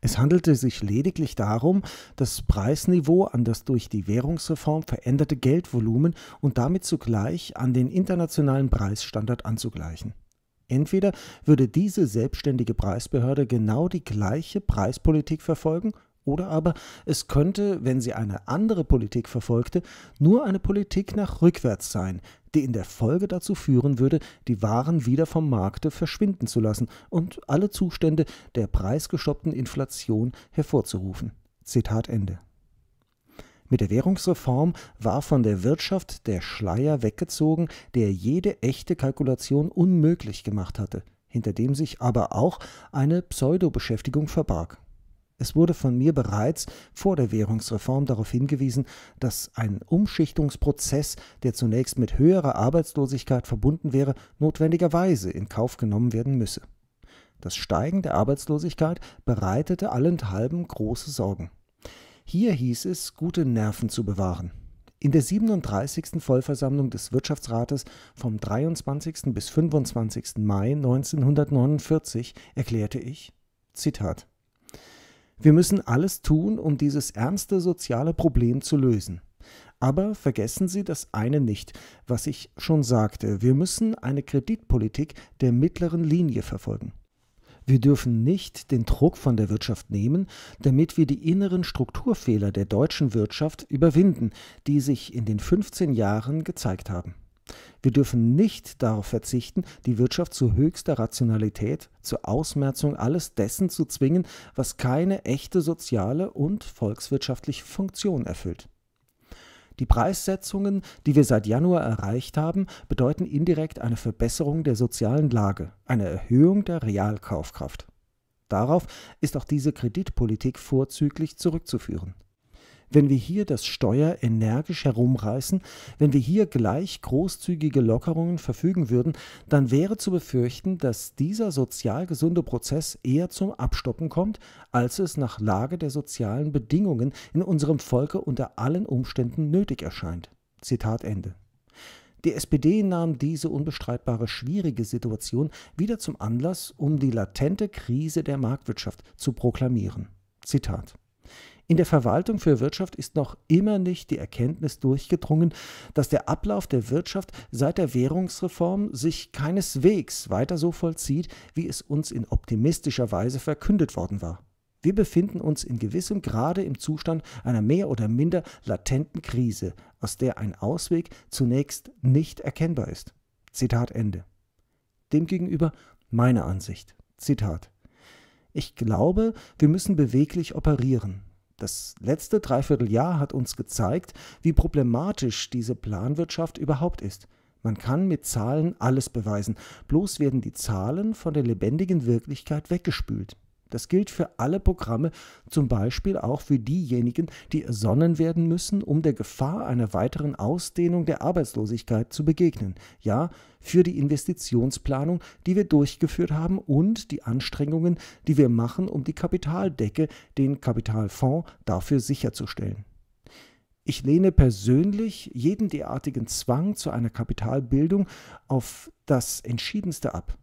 Es handelte sich lediglich darum, das Preisniveau an das durch die Währungsreform veränderte Geldvolumen und damit zugleich an den internationalen Preisstandard anzugleichen. Entweder würde diese selbstständige Preisbehörde genau die gleiche Preispolitik verfolgen oder aber es könnte, wenn sie eine andere Politik verfolgte, nur eine Politik nach rückwärts sein, die in der Folge dazu führen würde, die Waren wieder vom Markte verschwinden zu lassen und alle Zustände der preisgestoppten Inflation hervorzurufen. Zitat Ende. Mit der Währungsreform war von der Wirtschaft der Schleier weggezogen, der jede echte Kalkulation unmöglich gemacht hatte, hinter dem sich aber auch eine Pseudobeschäftigung verbarg. Es wurde von mir bereits vor der Währungsreform darauf hingewiesen, dass ein Umschichtungsprozess, der zunächst mit höherer Arbeitslosigkeit verbunden wäre, notwendigerweise in Kauf genommen werden müsse. Das Steigen der Arbeitslosigkeit bereitete allenthalben große Sorgen. Hier hieß es, gute Nerven zu bewahren. In der 37. Vollversammlung des Wirtschaftsrates vom 23. bis 25. Mai 1949 erklärte ich, Zitat, wir müssen alles tun, um dieses ernste soziale Problem zu lösen. Aber vergessen Sie das eine nicht, was ich schon sagte, wir müssen eine Kreditpolitik der mittleren Linie verfolgen. Wir dürfen nicht den Druck von der Wirtschaft nehmen, damit wir die inneren Strukturfehler der deutschen Wirtschaft überwinden, die sich in den 15 Jahren gezeigt haben. Wir dürfen nicht darauf verzichten, die Wirtschaft zu höchster Rationalität, zur Ausmerzung alles dessen zu zwingen, was keine echte soziale und volkswirtschaftliche Funktion erfüllt. Die Preissetzungen, die wir seit Januar erreicht haben, bedeuten indirekt eine Verbesserung der sozialen Lage, eine Erhöhung der Realkaufkraft. Darauf ist auch diese Kreditpolitik vorzüglich zurückzuführen. Wenn wir hier das Steuer energisch herumreißen, wenn wir hier gleich großzügige Lockerungen verfügen würden, dann wäre zu befürchten, dass dieser sozial gesunde Prozess eher zum Abstoppen kommt, als es nach Lage der sozialen Bedingungen in unserem Volke unter allen Umständen nötig erscheint. Zitat Ende. Die SPD nahm diese unbestreitbare schwierige Situation wieder zum Anlass, um die latente Krise der Marktwirtschaft zu proklamieren. Zitat. In der Verwaltung für Wirtschaft ist noch immer nicht die Erkenntnis durchgedrungen, dass der Ablauf der Wirtschaft seit der Währungsreform sich keineswegs weiter so vollzieht, wie es uns in optimistischer Weise verkündet worden war. Wir befinden uns in gewissem Grade im Zustand einer mehr oder minder latenten Krise, aus der ein Ausweg zunächst nicht erkennbar ist. Zitat Ende. Demgegenüber meine Ansicht. Zitat. Ich glaube, wir müssen beweglich operieren. Das letzte Dreivierteljahr hat uns gezeigt, wie problematisch diese Planwirtschaft überhaupt ist. Man kann mit Zahlen alles beweisen, bloß werden die Zahlen von der lebendigen Wirklichkeit weggespült. Das gilt für alle Programme, zum Beispiel auch für diejenigen, die ersonnen werden müssen, um der Gefahr einer weiteren Ausdehnung der Arbeitslosigkeit zu begegnen, ja, für die Investitionsplanung, die wir durchgeführt haben und die Anstrengungen, die wir machen, um die Kapitaldecke, den Kapitalfonds dafür sicherzustellen. Ich lehne persönlich jeden derartigen Zwang zu einer Kapitalbildung auf das entschiedenste ab.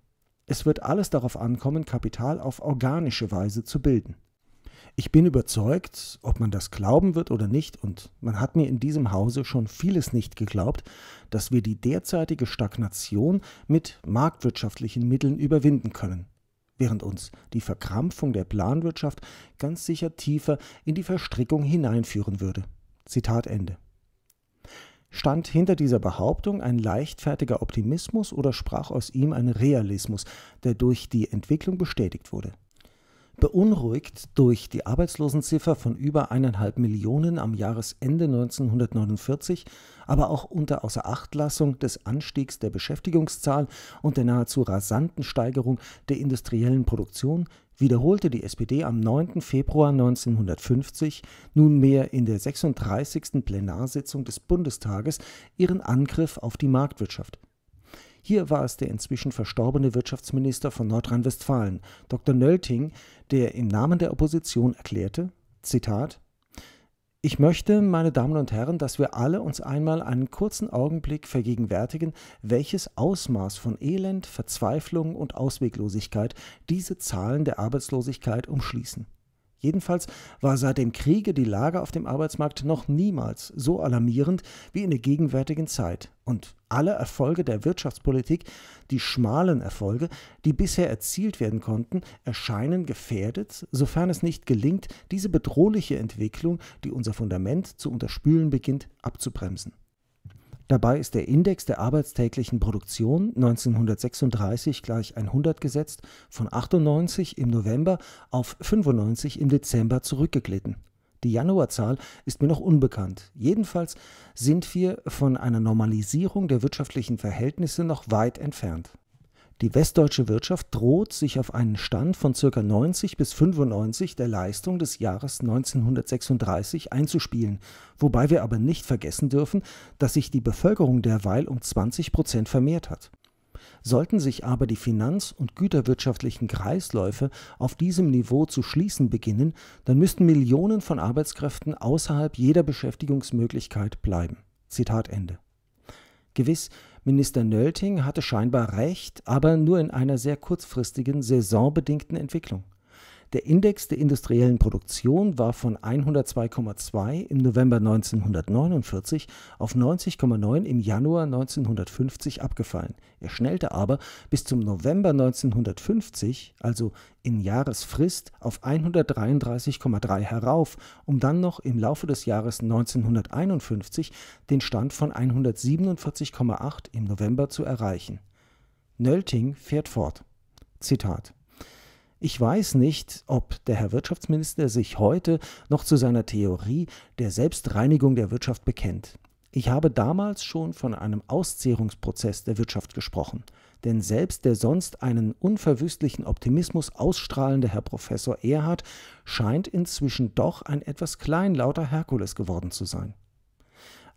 Es wird alles darauf ankommen, Kapital auf organische Weise zu bilden. Ich bin überzeugt, ob man das glauben wird oder nicht, und man hat mir in diesem Hause schon vieles nicht geglaubt, dass wir die derzeitige Stagnation mit marktwirtschaftlichen Mitteln überwinden können, während uns die Verkrampfung der Planwirtschaft ganz sicher tiefer in die Verstrickung hineinführen würde. Zitat Ende. Stand hinter dieser Behauptung ein leichtfertiger Optimismus oder sprach aus ihm ein Realismus, der durch die Entwicklung bestätigt wurde Beunruhigt durch die Arbeitslosenziffer von über eineinhalb Millionen am Jahresende 1949, aber auch unter Außerachtlassung des Anstiegs der Beschäftigungszahl und der nahezu rasanten Steigerung der industriellen Produktion wiederholte die SPD am 9. Februar 1950, nunmehr in der 36. Plenarsitzung des Bundestages, ihren Angriff auf die Marktwirtschaft hier war es der inzwischen verstorbene Wirtschaftsminister von Nordrhein-Westfalen, Dr. Nölting, der im Namen der Opposition erklärte, Zitat, ich möchte, meine Damen und Herren, dass wir alle uns einmal einen kurzen Augenblick vergegenwärtigen, welches Ausmaß von Elend, Verzweiflung und Ausweglosigkeit diese Zahlen der Arbeitslosigkeit umschließen. Jedenfalls war seit dem Kriege die Lage auf dem Arbeitsmarkt noch niemals so alarmierend wie in der gegenwärtigen Zeit. Und alle Erfolge der Wirtschaftspolitik, die schmalen Erfolge, die bisher erzielt werden konnten, erscheinen gefährdet, sofern es nicht gelingt, diese bedrohliche Entwicklung, die unser Fundament zu unterspülen beginnt, abzubremsen. Dabei ist der Index der arbeitstäglichen Produktion 1936 gleich 100 gesetzt von 98 im November auf 95 im Dezember zurückgeglitten. Die Januarzahl ist mir noch unbekannt. Jedenfalls sind wir von einer Normalisierung der wirtschaftlichen Verhältnisse noch weit entfernt die westdeutsche Wirtschaft droht, sich auf einen Stand von ca. 90 bis 95 der Leistung des Jahres 1936 einzuspielen, wobei wir aber nicht vergessen dürfen, dass sich die Bevölkerung derweil um 20 Prozent vermehrt hat. Sollten sich aber die finanz- und güterwirtschaftlichen Kreisläufe auf diesem Niveau zu schließen beginnen, dann müssten Millionen von Arbeitskräften außerhalb jeder Beschäftigungsmöglichkeit bleiben. Zitat Ende. Gewiss, Minister Nölting hatte scheinbar recht, aber nur in einer sehr kurzfristigen, saisonbedingten Entwicklung. Der Index der industriellen Produktion war von 102,2 im November 1949 auf 90,9 im Januar 1950 abgefallen. Er schnellte aber bis zum November 1950, also in Jahresfrist, auf 133,3 herauf, um dann noch im Laufe des Jahres 1951 den Stand von 147,8 im November zu erreichen. Nölting fährt fort. Zitat ich weiß nicht, ob der Herr Wirtschaftsminister sich heute noch zu seiner Theorie der Selbstreinigung der Wirtschaft bekennt. Ich habe damals schon von einem Auszehrungsprozess der Wirtschaft gesprochen, denn selbst der sonst einen unverwüstlichen Optimismus ausstrahlende Herr Professor Erhard scheint inzwischen doch ein etwas kleinlauter Herkules geworden zu sein.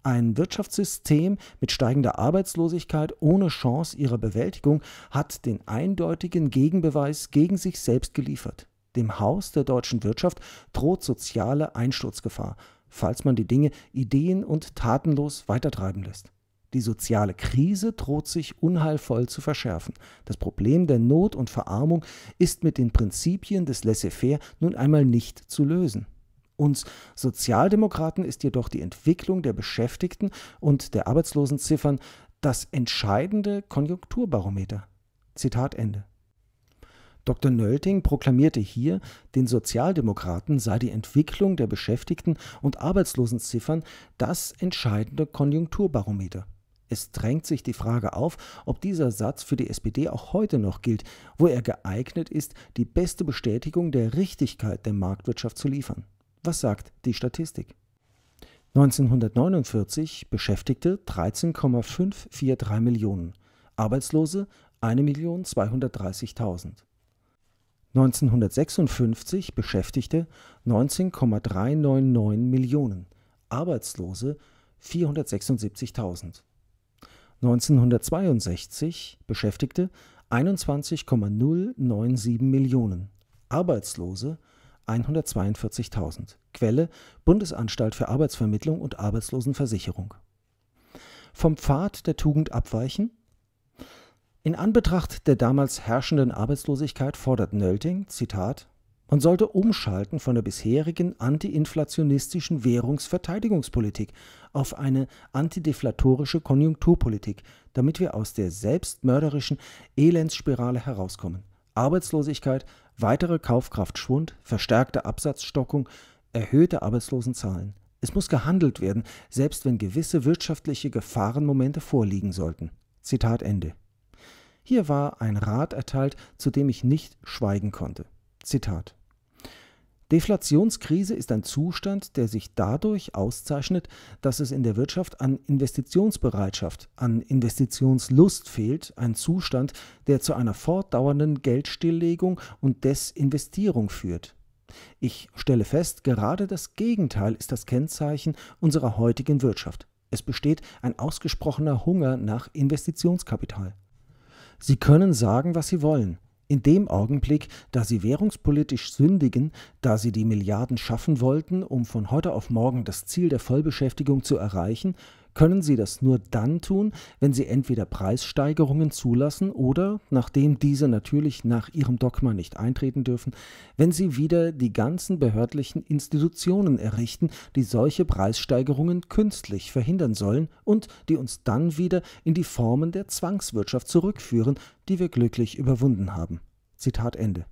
Ein Wirtschaftssystem mit steigender Arbeitslosigkeit ohne Chance ihrer Bewältigung hat den eindeutigen Gegenbeweis gegen sich selbst geliefert. Dem Haus der deutschen Wirtschaft droht soziale Einsturzgefahr, falls man die Dinge ideen- und tatenlos weitertreiben lässt. Die soziale Krise droht sich unheilvoll zu verschärfen. Das Problem der Not und Verarmung ist mit den Prinzipien des Laissez-faire nun einmal nicht zu lösen. Uns Sozialdemokraten ist jedoch die Entwicklung der Beschäftigten und der Arbeitslosenziffern das entscheidende Konjunkturbarometer. Zitat Ende. Dr. Nölting proklamierte hier, den Sozialdemokraten sei die Entwicklung der Beschäftigten und Arbeitslosenziffern das entscheidende Konjunkturbarometer. Es drängt sich die Frage auf, ob dieser Satz für die SPD auch heute noch gilt, wo er geeignet ist, die beste Bestätigung der Richtigkeit der Marktwirtschaft zu liefern. Was sagt die Statistik? 1949 Beschäftigte 13,543 Millionen, Arbeitslose 1.230.000. 1956 Beschäftigte 19,399 Millionen, Arbeitslose 476.000. 1962 Beschäftigte 21,097 Millionen, Arbeitslose 142.000. Quelle Bundesanstalt für Arbeitsvermittlung und Arbeitslosenversicherung. Vom Pfad der Tugend abweichen? In Anbetracht der damals herrschenden Arbeitslosigkeit fordert Nölting, Zitat, man sollte umschalten von der bisherigen antiinflationistischen Währungsverteidigungspolitik auf eine antideflatorische Konjunkturpolitik, damit wir aus der selbstmörderischen Elendsspirale herauskommen. Arbeitslosigkeit weitere Kaufkraftschwund, verstärkte Absatzstockung, erhöhte Arbeitslosenzahlen. Es muss gehandelt werden, selbst wenn gewisse wirtschaftliche Gefahrenmomente vorliegen sollten. Zitat Ende. Hier war ein Rat erteilt, zu dem ich nicht schweigen konnte. Zitat Deflationskrise ist ein Zustand, der sich dadurch auszeichnet, dass es in der Wirtschaft an Investitionsbereitschaft, an Investitionslust fehlt, ein Zustand, der zu einer fortdauernden Geldstilllegung und Desinvestierung führt. Ich stelle fest, gerade das Gegenteil ist das Kennzeichen unserer heutigen Wirtschaft. Es besteht ein ausgesprochener Hunger nach Investitionskapital. Sie können sagen, was Sie wollen. In dem Augenblick, da sie währungspolitisch sündigen, da sie die Milliarden schaffen wollten, um von heute auf morgen das Ziel der Vollbeschäftigung zu erreichen, können sie das nur dann tun, wenn sie entweder Preissteigerungen zulassen oder, nachdem diese natürlich nach ihrem Dogma nicht eintreten dürfen, wenn sie wieder die ganzen behördlichen Institutionen errichten, die solche Preissteigerungen künstlich verhindern sollen und die uns dann wieder in die Formen der Zwangswirtschaft zurückführen, die wir glücklich überwunden haben. Zitat Ende.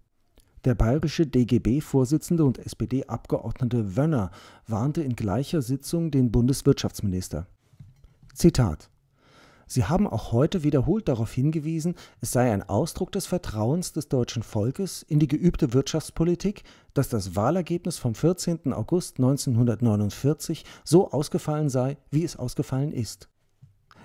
Der bayerische DGB-Vorsitzende und SPD-Abgeordnete Wönner warnte in gleicher Sitzung den Bundeswirtschaftsminister. Zitat Sie haben auch heute wiederholt darauf hingewiesen, es sei ein Ausdruck des Vertrauens des deutschen Volkes in die geübte Wirtschaftspolitik, dass das Wahlergebnis vom 14. August 1949 so ausgefallen sei, wie es ausgefallen ist.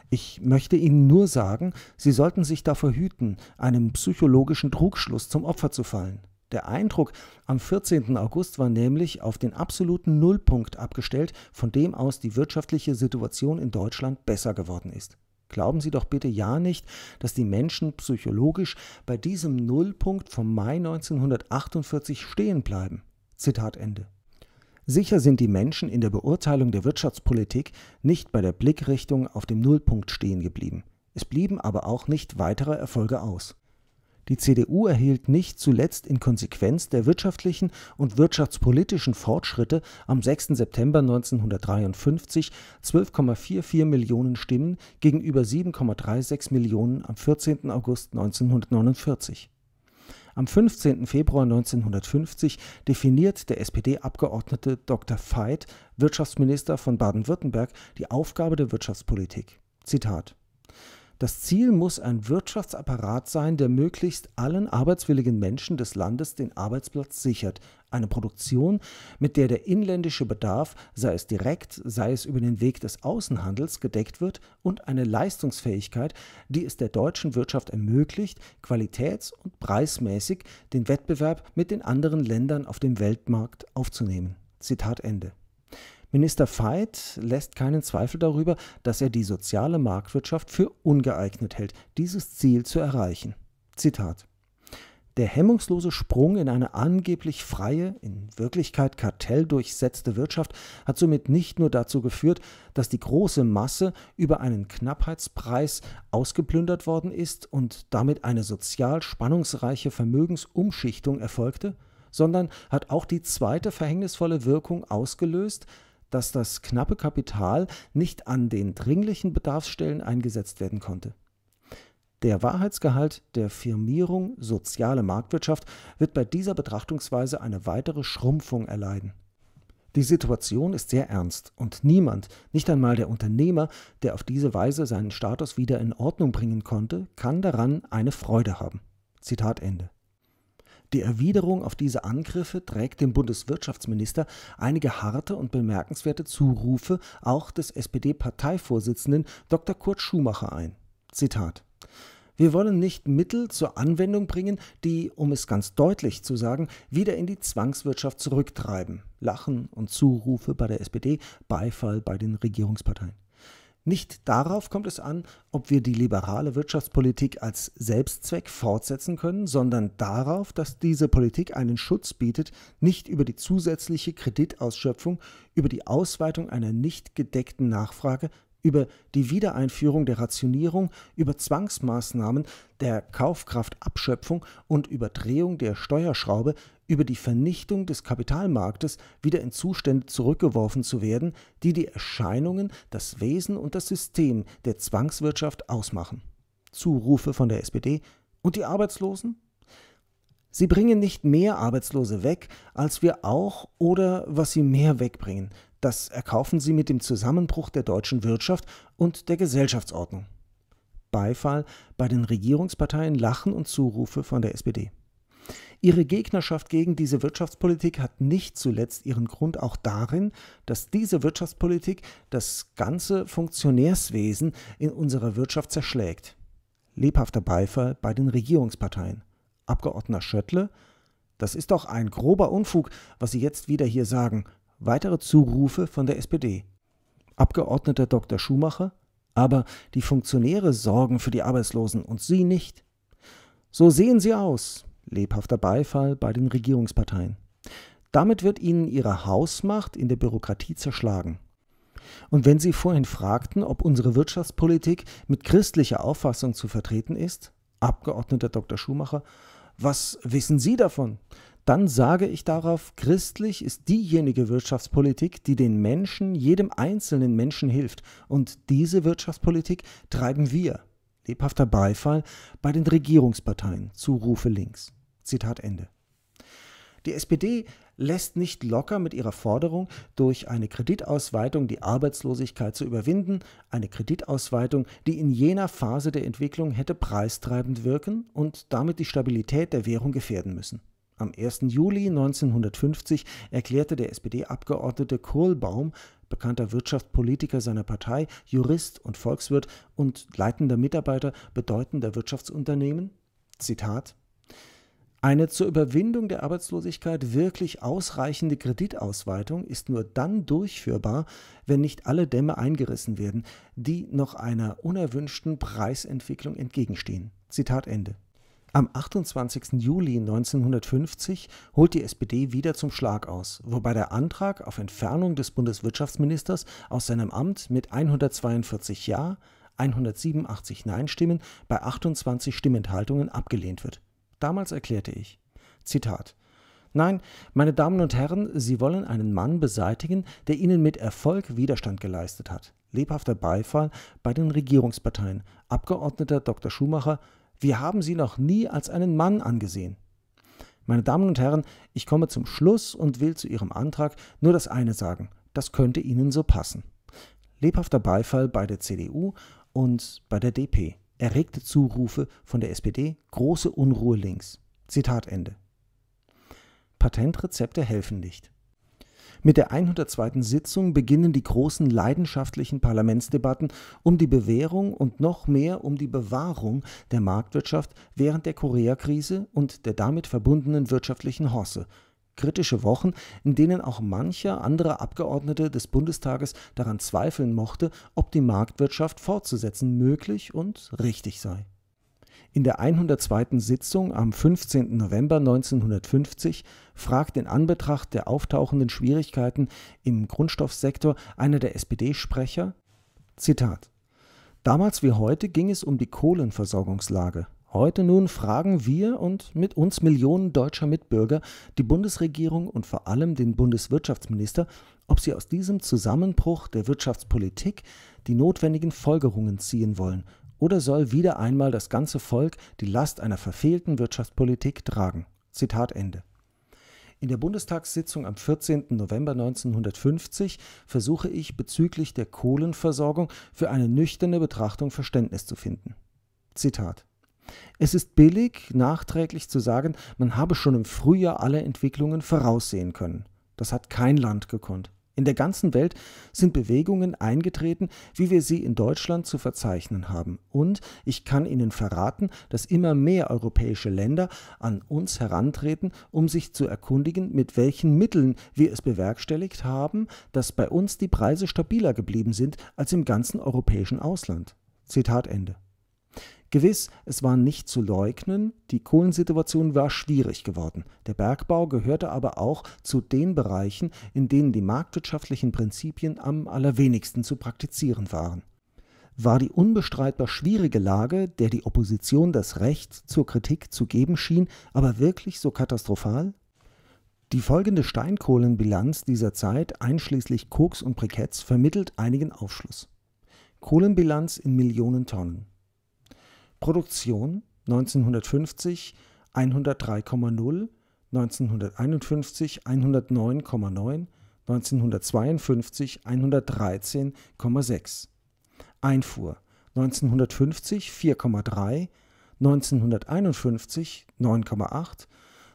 Ich möchte Ihnen nur sagen, Sie sollten sich davor hüten, einem psychologischen Trugschluss zum Opfer zu fallen. Der Eindruck am 14. August war nämlich auf den absoluten Nullpunkt abgestellt, von dem aus die wirtschaftliche Situation in Deutschland besser geworden ist. Glauben Sie doch bitte ja nicht, dass die Menschen psychologisch bei diesem Nullpunkt vom Mai 1948 stehen bleiben. Zitat Ende. Sicher sind die Menschen in der Beurteilung der Wirtschaftspolitik nicht bei der Blickrichtung auf dem Nullpunkt stehen geblieben. Es blieben aber auch nicht weitere Erfolge aus. Die CDU erhielt nicht zuletzt in Konsequenz der wirtschaftlichen und wirtschaftspolitischen Fortschritte am 6. September 1953 12,44 Millionen Stimmen gegenüber 7,36 Millionen am 14. August 1949. Am 15. Februar 1950 definiert der SPD-Abgeordnete Dr. Veit, Wirtschaftsminister von Baden-Württemberg, die Aufgabe der Wirtschaftspolitik. Zitat das Ziel muss ein Wirtschaftsapparat sein, der möglichst allen arbeitswilligen Menschen des Landes den Arbeitsplatz sichert. Eine Produktion, mit der der inländische Bedarf, sei es direkt, sei es über den Weg des Außenhandels, gedeckt wird und eine Leistungsfähigkeit, die es der deutschen Wirtschaft ermöglicht, qualitäts- und preismäßig den Wettbewerb mit den anderen Ländern auf dem Weltmarkt aufzunehmen. Zitat Ende. Minister Veit lässt keinen Zweifel darüber, dass er die soziale Marktwirtschaft für ungeeignet hält, dieses Ziel zu erreichen. Zitat der hemmungslose Sprung in eine angeblich freie, in Wirklichkeit kartelldurchsetzte Wirtschaft hat somit nicht nur dazu geführt, dass die große Masse über einen Knappheitspreis ausgeplündert worden ist und damit eine sozial spannungsreiche Vermögensumschichtung erfolgte, sondern hat auch die zweite verhängnisvolle Wirkung ausgelöst, dass das knappe Kapital nicht an den dringlichen Bedarfsstellen eingesetzt werden konnte. Der Wahrheitsgehalt der Firmierung soziale Marktwirtschaft wird bei dieser Betrachtungsweise eine weitere Schrumpfung erleiden. Die Situation ist sehr ernst und niemand, nicht einmal der Unternehmer, der auf diese Weise seinen Status wieder in Ordnung bringen konnte, kann daran eine Freude haben. Zitat Ende. Die Erwiderung auf diese Angriffe trägt dem Bundeswirtschaftsminister einige harte und bemerkenswerte Zurufe auch des SPD-Parteivorsitzenden Dr. Kurt Schumacher ein. Zitat wir wollen nicht Mittel zur Anwendung bringen, die, um es ganz deutlich zu sagen, wieder in die Zwangswirtschaft zurücktreiben. Lachen und Zurufe bei der SPD, Beifall bei den Regierungsparteien. Nicht darauf kommt es an, ob wir die liberale Wirtschaftspolitik als Selbstzweck fortsetzen können, sondern darauf, dass diese Politik einen Schutz bietet, nicht über die zusätzliche Kreditausschöpfung, über die Ausweitung einer nicht gedeckten Nachfrage über die Wiedereinführung der Rationierung, über Zwangsmaßnahmen, der Kaufkraftabschöpfung und Überdrehung der Steuerschraube, über die Vernichtung des Kapitalmarktes wieder in Zustände zurückgeworfen zu werden, die die Erscheinungen, das Wesen und das System der Zwangswirtschaft ausmachen. Zurufe von der SPD und die Arbeitslosen? Sie bringen nicht mehr Arbeitslose weg, als wir auch oder was sie mehr wegbringen. Das erkaufen sie mit dem Zusammenbruch der deutschen Wirtschaft und der Gesellschaftsordnung. Beifall bei den Regierungsparteien Lachen und Zurufe von der SPD. Ihre Gegnerschaft gegen diese Wirtschaftspolitik hat nicht zuletzt ihren Grund auch darin, dass diese Wirtschaftspolitik das ganze Funktionärswesen in unserer Wirtschaft zerschlägt. Lebhafter Beifall bei den Regierungsparteien. Abgeordneter Schöttle, das ist doch ein grober Unfug, was Sie jetzt wieder hier sagen weitere Zurufe von der SPD. Abgeordneter Dr. Schumacher, aber die Funktionäre sorgen für die Arbeitslosen und Sie nicht. So sehen Sie aus. Lebhafter Beifall bei den Regierungsparteien. Damit wird Ihnen Ihre Hausmacht in der Bürokratie zerschlagen. Und wenn Sie vorhin fragten, ob unsere Wirtschaftspolitik mit christlicher Auffassung zu vertreten ist, Abgeordneter Dr. Schumacher, was wissen Sie davon? dann sage ich darauf, christlich ist diejenige Wirtschaftspolitik, die den Menschen, jedem einzelnen Menschen hilft. Und diese Wirtschaftspolitik treiben wir, lebhafter Beifall, bei den Regierungsparteien, Zurufe links. Zitat Ende. Die SPD lässt nicht locker mit ihrer Forderung, durch eine Kreditausweitung die Arbeitslosigkeit zu überwinden, eine Kreditausweitung, die in jener Phase der Entwicklung hätte preistreibend wirken und damit die Stabilität der Währung gefährden müssen. Am 1. Juli 1950 erklärte der SPD-Abgeordnete Kohlbaum, bekannter Wirtschaftspolitiker seiner Partei, Jurist und Volkswirt und leitender Mitarbeiter bedeutender Wirtschaftsunternehmen, Zitat, eine zur Überwindung der Arbeitslosigkeit wirklich ausreichende Kreditausweitung ist nur dann durchführbar, wenn nicht alle Dämme eingerissen werden, die noch einer unerwünschten Preisentwicklung entgegenstehen. Zitat Ende. Am 28. Juli 1950 holt die SPD wieder zum Schlag aus, wobei der Antrag auf Entfernung des Bundeswirtschaftsministers aus seinem Amt mit 142 Ja, 187 Nein-Stimmen bei 28 Stimmenthaltungen abgelehnt wird. Damals erklärte ich, Zitat, Nein, meine Damen und Herren, Sie wollen einen Mann beseitigen, der Ihnen mit Erfolg Widerstand geleistet hat. Lebhafter Beifall bei den Regierungsparteien. Abgeordneter Dr. Schumacher, wir haben sie noch nie als einen Mann angesehen. Meine Damen und Herren, ich komme zum Schluss und will zu Ihrem Antrag nur das eine sagen. Das könnte Ihnen so passen. Lebhafter Beifall bei der CDU und bei der DP. Erregte Zurufe von der SPD, große Unruhe links. Zitat Ende. Patentrezepte helfen nicht. Mit der 102. Sitzung beginnen die großen leidenschaftlichen Parlamentsdebatten um die Bewährung und noch mehr um die Bewahrung der Marktwirtschaft während der Koreakrise und der damit verbundenen wirtschaftlichen Horse. Kritische Wochen, in denen auch mancher anderer Abgeordnete des Bundestages daran zweifeln mochte, ob die Marktwirtschaft fortzusetzen möglich und richtig sei. In der 102. Sitzung am 15. November 1950 fragt in Anbetracht der auftauchenden Schwierigkeiten im Grundstoffsektor einer der SPD-Sprecher, Zitat, Damals wie heute ging es um die Kohlenversorgungslage. Heute nun fragen wir und mit uns Millionen deutscher Mitbürger die Bundesregierung und vor allem den Bundeswirtschaftsminister, ob sie aus diesem Zusammenbruch der Wirtschaftspolitik die notwendigen Folgerungen ziehen wollen – oder soll wieder einmal das ganze Volk die Last einer verfehlten Wirtschaftspolitik tragen. Zitat Ende. In der Bundestagssitzung am 14. November 1950 versuche ich bezüglich der Kohlenversorgung für eine nüchterne Betrachtung Verständnis zu finden. Zitat es ist billig, nachträglich zu sagen, man habe schon im Frühjahr alle Entwicklungen voraussehen können. Das hat kein Land gekonnt. In der ganzen Welt sind Bewegungen eingetreten, wie wir sie in Deutschland zu verzeichnen haben. Und ich kann Ihnen verraten, dass immer mehr europäische Länder an uns herantreten, um sich zu erkundigen, mit welchen Mitteln wir es bewerkstelligt haben, dass bei uns die Preise stabiler geblieben sind als im ganzen europäischen Ausland. Zitat Ende. Gewiss, es war nicht zu leugnen, die Kohlensituation war schwierig geworden. Der Bergbau gehörte aber auch zu den Bereichen, in denen die marktwirtschaftlichen Prinzipien am allerwenigsten zu praktizieren waren. War die unbestreitbar schwierige Lage, der die Opposition das Recht zur Kritik zu geben schien, aber wirklich so katastrophal? Die folgende Steinkohlenbilanz dieser Zeit, einschließlich Koks und Briketts, vermittelt einigen Aufschluss. Kohlenbilanz in Millionen Tonnen. Produktion 1950 103,0, 1951 109,9, 1952 113,6. Einfuhr 1950 4,3, 1951 9,8,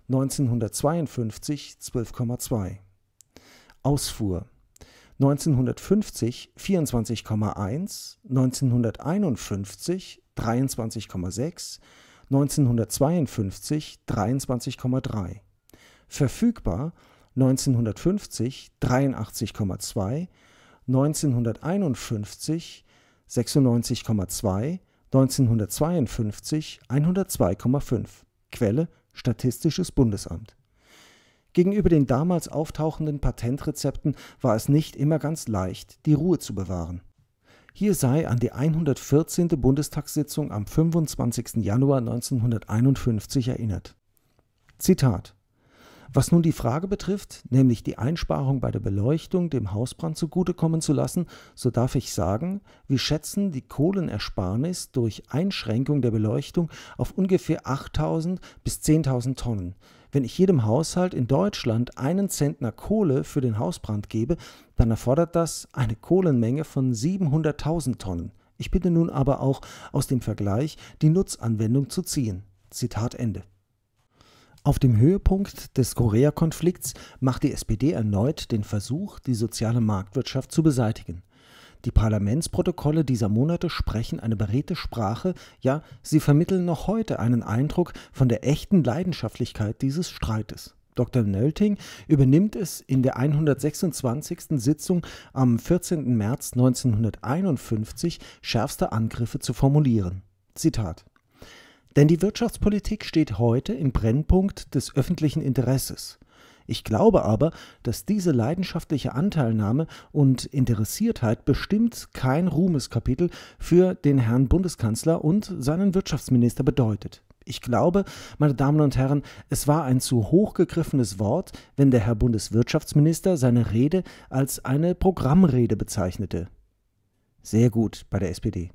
1952 12,2. Ausfuhr 1950 24,1, 1951 23,6, 1952 23,3. Verfügbar 1950 83,2, 1951 96,2, 1952 102,5. Quelle Statistisches Bundesamt. Gegenüber den damals auftauchenden Patentrezepten war es nicht immer ganz leicht, die Ruhe zu bewahren. Hier sei an die 114. Bundestagssitzung am 25. Januar 1951 erinnert. Zitat was nun die Frage betrifft, nämlich die Einsparung bei der Beleuchtung dem Hausbrand zugutekommen zu lassen, so darf ich sagen, wir schätzen die Kohlenersparnis durch Einschränkung der Beleuchtung auf ungefähr 8000 bis 10.000 Tonnen. Wenn ich jedem Haushalt in Deutschland einen Zentner Kohle für den Hausbrand gebe, dann erfordert das eine Kohlenmenge von 700.000 Tonnen. Ich bitte nun aber auch aus dem Vergleich die Nutzanwendung zu ziehen. Zitat Ende. Auf dem Höhepunkt des Koreakonflikts macht die SPD erneut den Versuch, die soziale Marktwirtschaft zu beseitigen. Die Parlamentsprotokolle dieser Monate sprechen eine beredte Sprache, ja, sie vermitteln noch heute einen Eindruck von der echten Leidenschaftlichkeit dieses Streites. Dr. Nölting übernimmt es in der 126. Sitzung am 14. März 1951 schärfste Angriffe zu formulieren. Zitat. Denn die Wirtschaftspolitik steht heute im Brennpunkt des öffentlichen Interesses. Ich glaube aber, dass diese leidenschaftliche Anteilnahme und Interessiertheit bestimmt kein Ruhmeskapitel für den Herrn Bundeskanzler und seinen Wirtschaftsminister bedeutet. Ich glaube, meine Damen und Herren, es war ein zu hoch gegriffenes Wort, wenn der Herr Bundeswirtschaftsminister seine Rede als eine Programmrede bezeichnete. Sehr gut bei der SPD.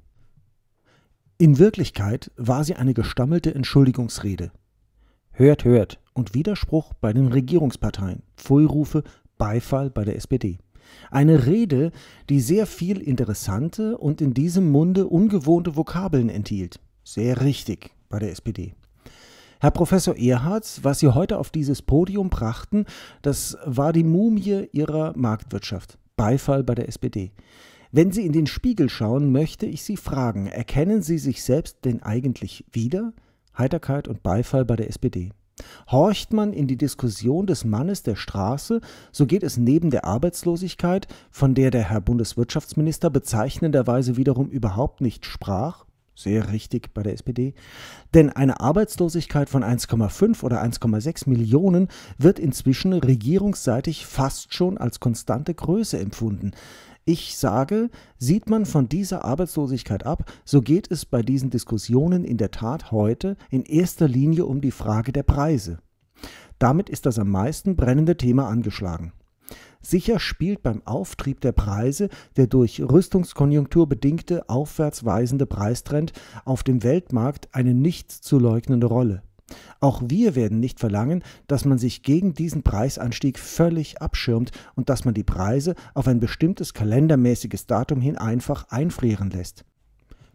In Wirklichkeit war sie eine gestammelte Entschuldigungsrede. Hört, hört und Widerspruch bei den Regierungsparteien, Pfui-Rufe, Beifall bei der SPD. Eine Rede, die sehr viel interessante und in diesem Munde ungewohnte Vokabeln enthielt. Sehr richtig bei der SPD. Herr Professor Erhards, was Sie heute auf dieses Podium brachten, das war die Mumie Ihrer Marktwirtschaft. Beifall bei der SPD. Wenn Sie in den Spiegel schauen, möchte ich Sie fragen, erkennen Sie sich selbst denn eigentlich wieder? Heiterkeit und Beifall bei der SPD. Horcht man in die Diskussion des Mannes der Straße, so geht es neben der Arbeitslosigkeit, von der der Herr Bundeswirtschaftsminister bezeichnenderweise wiederum überhaupt nicht sprach, sehr richtig bei der SPD. Denn eine Arbeitslosigkeit von 1,5 oder 1,6 Millionen wird inzwischen regierungsseitig fast schon als konstante Größe empfunden. Ich sage, sieht man von dieser Arbeitslosigkeit ab, so geht es bei diesen Diskussionen in der Tat heute in erster Linie um die Frage der Preise. Damit ist das am meisten brennende Thema angeschlagen. Sicher spielt beim Auftrieb der Preise der durch Rüstungskonjunktur bedingte aufwärtsweisende Preistrend auf dem Weltmarkt eine nicht zu leugnende Rolle. Auch wir werden nicht verlangen, dass man sich gegen diesen Preisanstieg völlig abschirmt und dass man die Preise auf ein bestimmtes kalendermäßiges Datum hin einfach einfrieren lässt.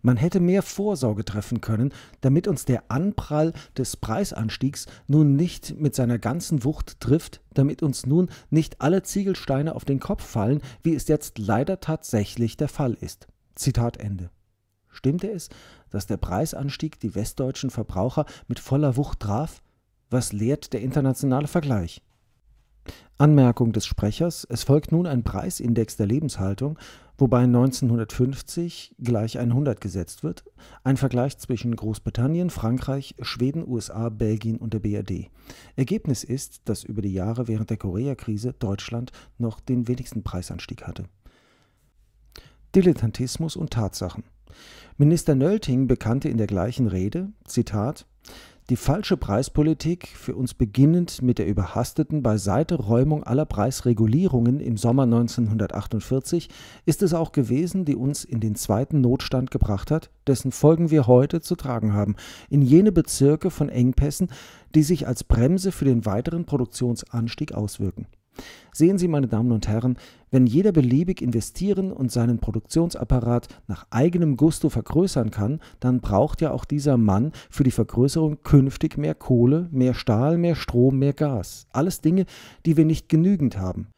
Man hätte mehr Vorsorge treffen können, damit uns der Anprall des Preisanstiegs nun nicht mit seiner ganzen Wucht trifft, damit uns nun nicht alle Ziegelsteine auf den Kopf fallen, wie es jetzt leider tatsächlich der Fall ist. Zitat Ende. Stimmte es, dass der Preisanstieg die westdeutschen Verbraucher mit voller Wucht traf? Was lehrt der internationale Vergleich? Anmerkung des Sprechers: Es folgt nun ein Preisindex der Lebenshaltung, wobei 1950 gleich 100 gesetzt wird. Ein Vergleich zwischen Großbritannien, Frankreich, Schweden, USA, Belgien und der BRD. Ergebnis ist, dass über die Jahre während der Koreakrise Deutschland noch den wenigsten Preisanstieg hatte. Dilettantismus und Tatsachen. Minister Nölting bekannte in der gleichen Rede, Zitat, die falsche Preispolitik, für uns beginnend mit der überhasteten Beiseiteräumung aller Preisregulierungen im Sommer 1948, ist es auch gewesen, die uns in den zweiten Notstand gebracht hat, dessen Folgen wir heute zu tragen haben, in jene Bezirke von Engpässen, die sich als Bremse für den weiteren Produktionsanstieg auswirken Sehen Sie, meine Damen und Herren, wenn jeder beliebig investieren und seinen Produktionsapparat nach eigenem Gusto vergrößern kann, dann braucht ja auch dieser Mann für die Vergrößerung künftig mehr Kohle, mehr Stahl, mehr Strom, mehr Gas. Alles Dinge, die wir nicht genügend haben.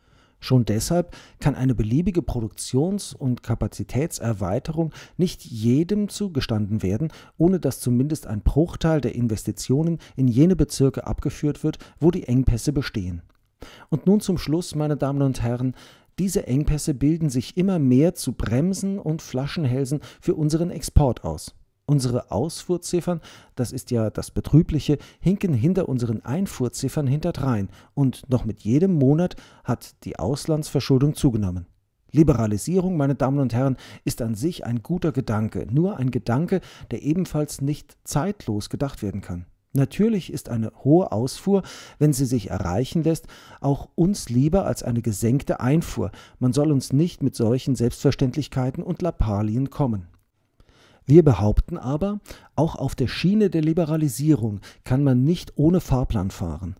Schon deshalb kann eine beliebige Produktions- und Kapazitätserweiterung nicht jedem zugestanden werden, ohne dass zumindest ein Bruchteil der Investitionen in jene Bezirke abgeführt wird, wo die Engpässe bestehen. Und nun zum Schluss, meine Damen und Herren, diese Engpässe bilden sich immer mehr zu Bremsen und Flaschenhälsen für unseren Export aus. Unsere Ausfuhrziffern, das ist ja das Betrübliche, hinken hinter unseren Einfuhrziffern hinterdrein und noch mit jedem Monat hat die Auslandsverschuldung zugenommen. Liberalisierung, meine Damen und Herren, ist an sich ein guter Gedanke, nur ein Gedanke, der ebenfalls nicht zeitlos gedacht werden kann. Natürlich ist eine hohe Ausfuhr, wenn sie sich erreichen lässt, auch uns lieber als eine gesenkte Einfuhr. Man soll uns nicht mit solchen Selbstverständlichkeiten und Lappalien kommen. Wir behaupten aber, auch auf der Schiene der Liberalisierung kann man nicht ohne Fahrplan fahren.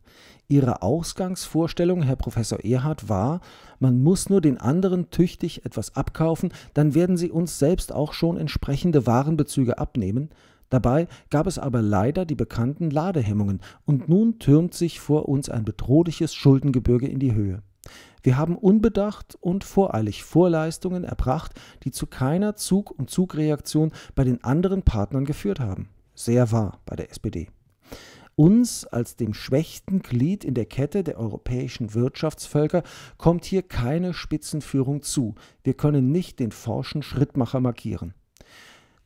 Ihre Ausgangsvorstellung, Herr Professor Erhard, war, man muss nur den anderen tüchtig etwas abkaufen, dann werden sie uns selbst auch schon entsprechende Warenbezüge abnehmen, Dabei gab es aber leider die bekannten Ladehemmungen und nun türmt sich vor uns ein bedrohliches Schuldengebirge in die Höhe. Wir haben unbedacht und voreilig Vorleistungen erbracht, die zu keiner Zug- und Zugreaktion bei den anderen Partnern geführt haben. Sehr wahr bei der SPD. Uns als dem schwächsten Glied in der Kette der europäischen Wirtschaftsvölker kommt hier keine Spitzenführung zu. Wir können nicht den forschen Schrittmacher markieren.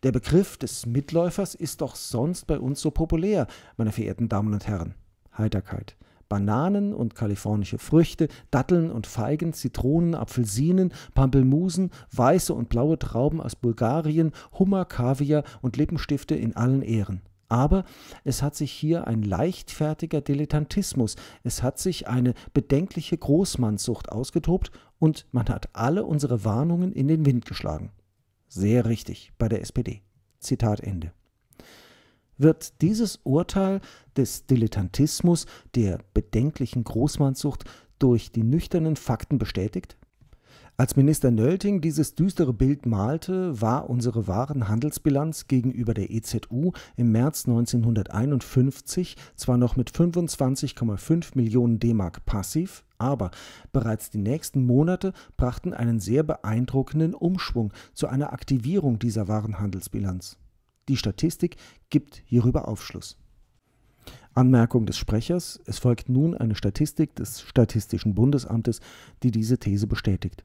Der Begriff des Mitläufers ist doch sonst bei uns so populär, meine verehrten Damen und Herren. Heiterkeit. Bananen und kalifornische Früchte, Datteln und Feigen, Zitronen, Apfelsinen, Pampelmusen, weiße und blaue Trauben aus Bulgarien, Hummer, Kaviar und Lippenstifte in allen Ehren. Aber es hat sich hier ein leichtfertiger Dilettantismus, es hat sich eine bedenkliche Großmannssucht ausgetobt und man hat alle unsere Warnungen in den Wind geschlagen sehr richtig bei der SPD. Zitat Ende. Wird dieses Urteil des Dilettantismus, der bedenklichen Großmannssucht durch die nüchternen Fakten bestätigt? Als Minister Nölting dieses düstere Bild malte, war unsere Warenhandelsbilanz gegenüber der EZU im März 1951 zwar noch mit 25,5 Millionen D-Mark passiv, aber bereits die nächsten Monate brachten einen sehr beeindruckenden Umschwung zu einer Aktivierung dieser Warenhandelsbilanz. Die Statistik gibt hierüber Aufschluss. Anmerkung des Sprechers, es folgt nun eine Statistik des Statistischen Bundesamtes, die diese These bestätigt.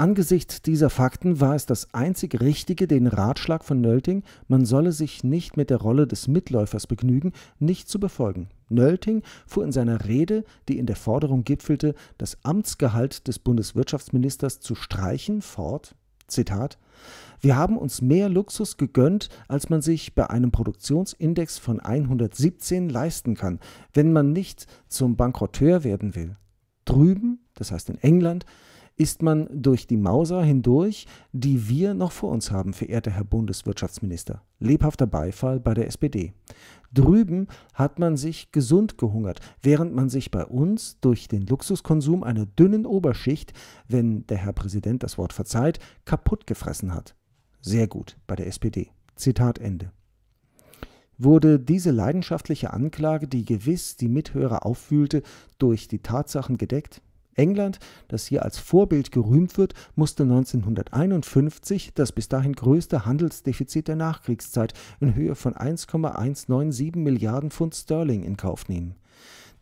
Angesichts dieser Fakten war es das einzig Richtige, den Ratschlag von Nölting, man solle sich nicht mit der Rolle des Mitläufers begnügen, nicht zu befolgen. Nölting fuhr in seiner Rede, die in der Forderung gipfelte, das Amtsgehalt des Bundeswirtschaftsministers zu streichen, fort. Zitat Wir haben uns mehr Luxus gegönnt, als man sich bei einem Produktionsindex von 117 leisten kann, wenn man nicht zum Bankrotteur werden will. Drüben, das heißt in England, ist man durch die Mauser hindurch, die wir noch vor uns haben, verehrter Herr Bundeswirtschaftsminister. Lebhafter Beifall bei der SPD. Drüben hat man sich gesund gehungert, während man sich bei uns durch den Luxuskonsum einer dünnen Oberschicht, wenn der Herr Präsident das Wort verzeiht, kaputt gefressen hat. Sehr gut bei der SPD. Zitat Ende wurde diese leidenschaftliche Anklage, die gewiss die Mithörer auffühlte, durch die Tatsachen gedeckt? England, das hier als Vorbild gerühmt wird, musste 1951 das bis dahin größte Handelsdefizit der Nachkriegszeit in Höhe von 1,197 Milliarden Pfund Sterling in Kauf nehmen.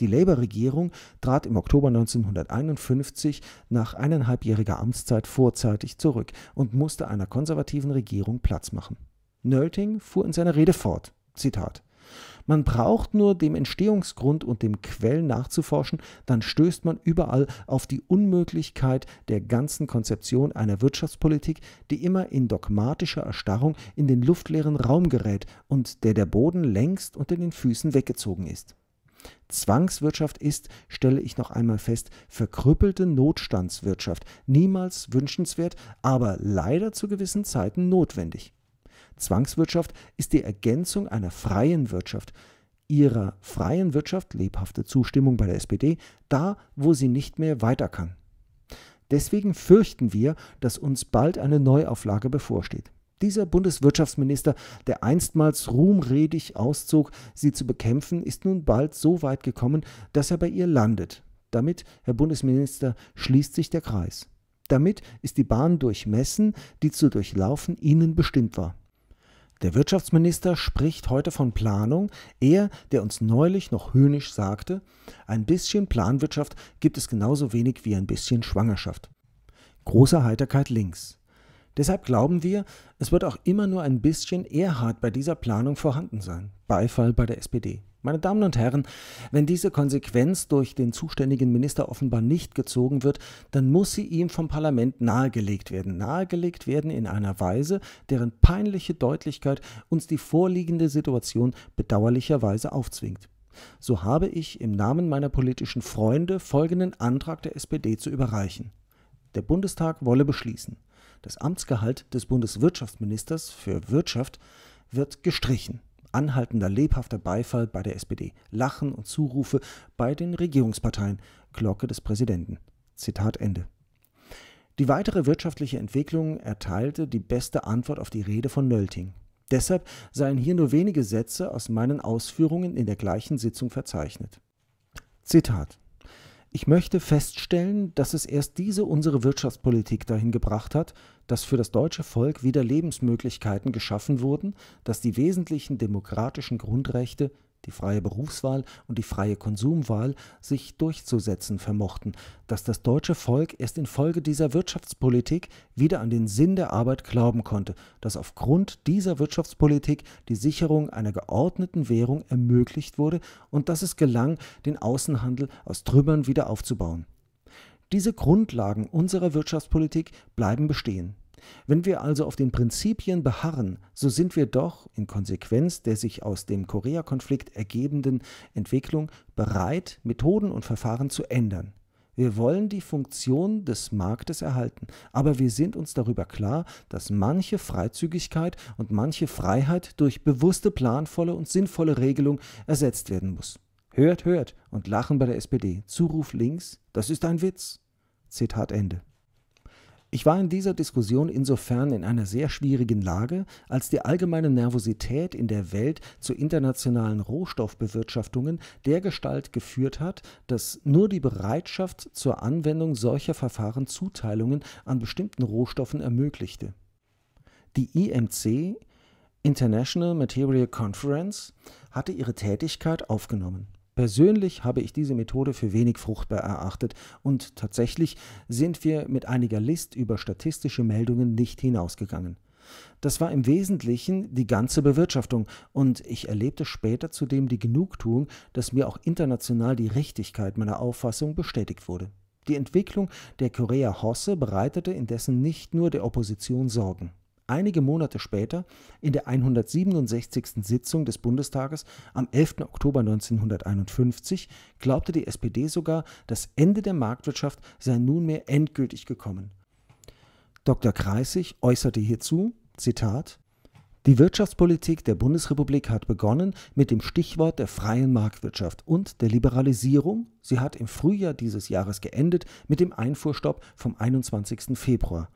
Die Labour-Regierung trat im Oktober 1951 nach eineinhalbjähriger Amtszeit vorzeitig zurück und musste einer konservativen Regierung Platz machen. Nölting fuhr in seiner Rede fort: Zitat man braucht nur dem Entstehungsgrund und dem Quellen nachzuforschen, dann stößt man überall auf die Unmöglichkeit der ganzen Konzeption einer Wirtschaftspolitik, die immer in dogmatischer Erstarrung in den luftleeren Raum gerät und der der Boden längst unter den Füßen weggezogen ist. Zwangswirtschaft ist, stelle ich noch einmal fest, verkrüppelte Notstandswirtschaft, niemals wünschenswert, aber leider zu gewissen Zeiten notwendig. Zwangswirtschaft ist die Ergänzung einer freien Wirtschaft, ihrer freien Wirtschaft lebhafte Zustimmung bei der SPD, da wo sie nicht mehr weiter kann. Deswegen fürchten wir, dass uns bald eine Neuauflage bevorsteht. Dieser Bundeswirtschaftsminister, der einstmals ruhmredig auszog, sie zu bekämpfen, ist nun bald so weit gekommen, dass er bei ihr landet. Damit, Herr Bundesminister, schließt sich der Kreis. Damit ist die Bahn durchmessen, die zu durchlaufen Ihnen bestimmt war. Der Wirtschaftsminister spricht heute von Planung, er, der uns neulich noch höhnisch sagte, ein bisschen Planwirtschaft gibt es genauso wenig wie ein bisschen Schwangerschaft. Große Heiterkeit links. Deshalb glauben wir, es wird auch immer nur ein bisschen Erhard bei dieser Planung vorhanden sein. Beifall bei der SPD. Meine Damen und Herren, wenn diese Konsequenz durch den zuständigen Minister offenbar nicht gezogen wird, dann muss sie ihm vom Parlament nahegelegt werden. Nahegelegt werden in einer Weise, deren peinliche Deutlichkeit uns die vorliegende Situation bedauerlicherweise aufzwingt. So habe ich im Namen meiner politischen Freunde folgenden Antrag der SPD zu überreichen. Der Bundestag wolle beschließen, das Amtsgehalt des Bundeswirtschaftsministers für Wirtschaft wird gestrichen anhaltender lebhafter Beifall bei der SPD, Lachen und Zurufe bei den Regierungsparteien, Glocke des Präsidenten. Zitat Ende. Die weitere wirtschaftliche Entwicklung erteilte die beste Antwort auf die Rede von Nölting. Deshalb seien hier nur wenige Sätze aus meinen Ausführungen in der gleichen Sitzung verzeichnet. Zitat ich möchte feststellen, dass es erst diese unsere Wirtschaftspolitik dahin gebracht hat, dass für das deutsche Volk wieder Lebensmöglichkeiten geschaffen wurden, dass die wesentlichen demokratischen Grundrechte, die freie Berufswahl und die freie Konsumwahl, sich durchzusetzen vermochten, dass das deutsche Volk erst infolge dieser Wirtschaftspolitik wieder an den Sinn der Arbeit glauben konnte, dass aufgrund dieser Wirtschaftspolitik die Sicherung einer geordneten Währung ermöglicht wurde und dass es gelang, den Außenhandel aus Trümmern wieder aufzubauen diese Grundlagen unserer Wirtschaftspolitik bleiben bestehen. Wenn wir also auf den Prinzipien beharren, so sind wir doch in Konsequenz der sich aus dem Koreakonflikt ergebenden Entwicklung bereit, Methoden und Verfahren zu ändern. Wir wollen die Funktion des Marktes erhalten, aber wir sind uns darüber klar, dass manche Freizügigkeit und manche Freiheit durch bewusste, planvolle und sinnvolle Regelung ersetzt werden muss. Hört, hört und lachen bei der SPD. Zuruf links, das ist ein Witz. Zitat Ende. Ich war in dieser Diskussion insofern in einer sehr schwierigen Lage, als die allgemeine Nervosität in der Welt zu internationalen Rohstoffbewirtschaftungen der Gestalt geführt hat, dass nur die Bereitschaft zur Anwendung solcher Verfahren Zuteilungen an bestimmten Rohstoffen ermöglichte. Die IMC International Material Conference hatte ihre Tätigkeit aufgenommen. Persönlich habe ich diese Methode für wenig fruchtbar erachtet und tatsächlich sind wir mit einiger List über statistische Meldungen nicht hinausgegangen. Das war im Wesentlichen die ganze Bewirtschaftung und ich erlebte später zudem die Genugtuung, dass mir auch international die Richtigkeit meiner Auffassung bestätigt wurde. Die Entwicklung der Korea Hosse bereitete indessen nicht nur der Opposition Sorgen einige Monate später in der 167. Sitzung des Bundestages am 11. Oktober 1951 glaubte die SPD sogar, das Ende der Marktwirtschaft sei nunmehr endgültig gekommen. Dr. Kreissig äußerte hierzu, Zitat, die Wirtschaftspolitik der Bundesrepublik hat begonnen mit dem Stichwort der freien Marktwirtschaft und der Liberalisierung. Sie hat im Frühjahr dieses Jahres geendet mit dem Einfuhrstopp vom 21. Februar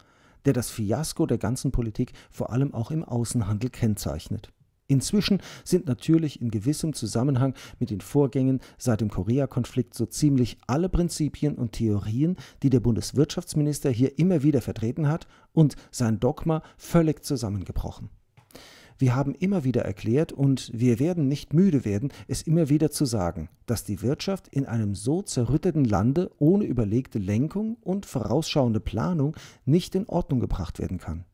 der das Fiasko der ganzen Politik vor allem auch im Außenhandel kennzeichnet. Inzwischen sind natürlich in gewissem Zusammenhang mit den Vorgängen seit dem Koreakonflikt so ziemlich alle Prinzipien und Theorien, die der Bundeswirtschaftsminister hier immer wieder vertreten hat, und sein Dogma völlig zusammengebrochen. Wir haben immer wieder erklärt und wir werden nicht müde werden, es immer wieder zu sagen, dass die Wirtschaft in einem so zerrütteten Lande ohne überlegte Lenkung und vorausschauende Planung nicht in Ordnung gebracht werden kann.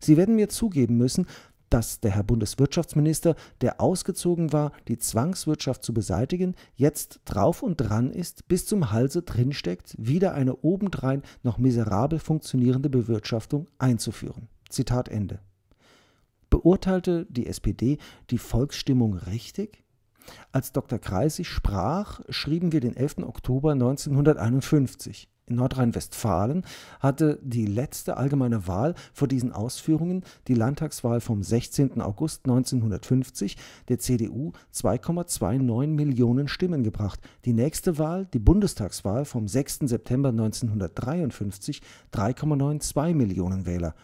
Sie werden mir zugeben müssen, dass der Herr Bundeswirtschaftsminister, der ausgezogen war, die Zwangswirtschaft zu beseitigen, jetzt drauf und dran ist, bis zum Halse drinsteckt, wieder eine obendrein noch miserabel funktionierende Bewirtschaftung einzuführen. Zitat Ende. Beurteilte die SPD die Volksstimmung richtig? Als Dr. Kreisig sprach, schrieben wir den 11. Oktober 1951. In Nordrhein-Westfalen hatte die letzte allgemeine Wahl vor diesen Ausführungen, die Landtagswahl vom 16. August 1950, der CDU 2,29 Millionen Stimmen gebracht. Die nächste Wahl, die Bundestagswahl vom 6. September 1953, 3,92 Millionen Wähler.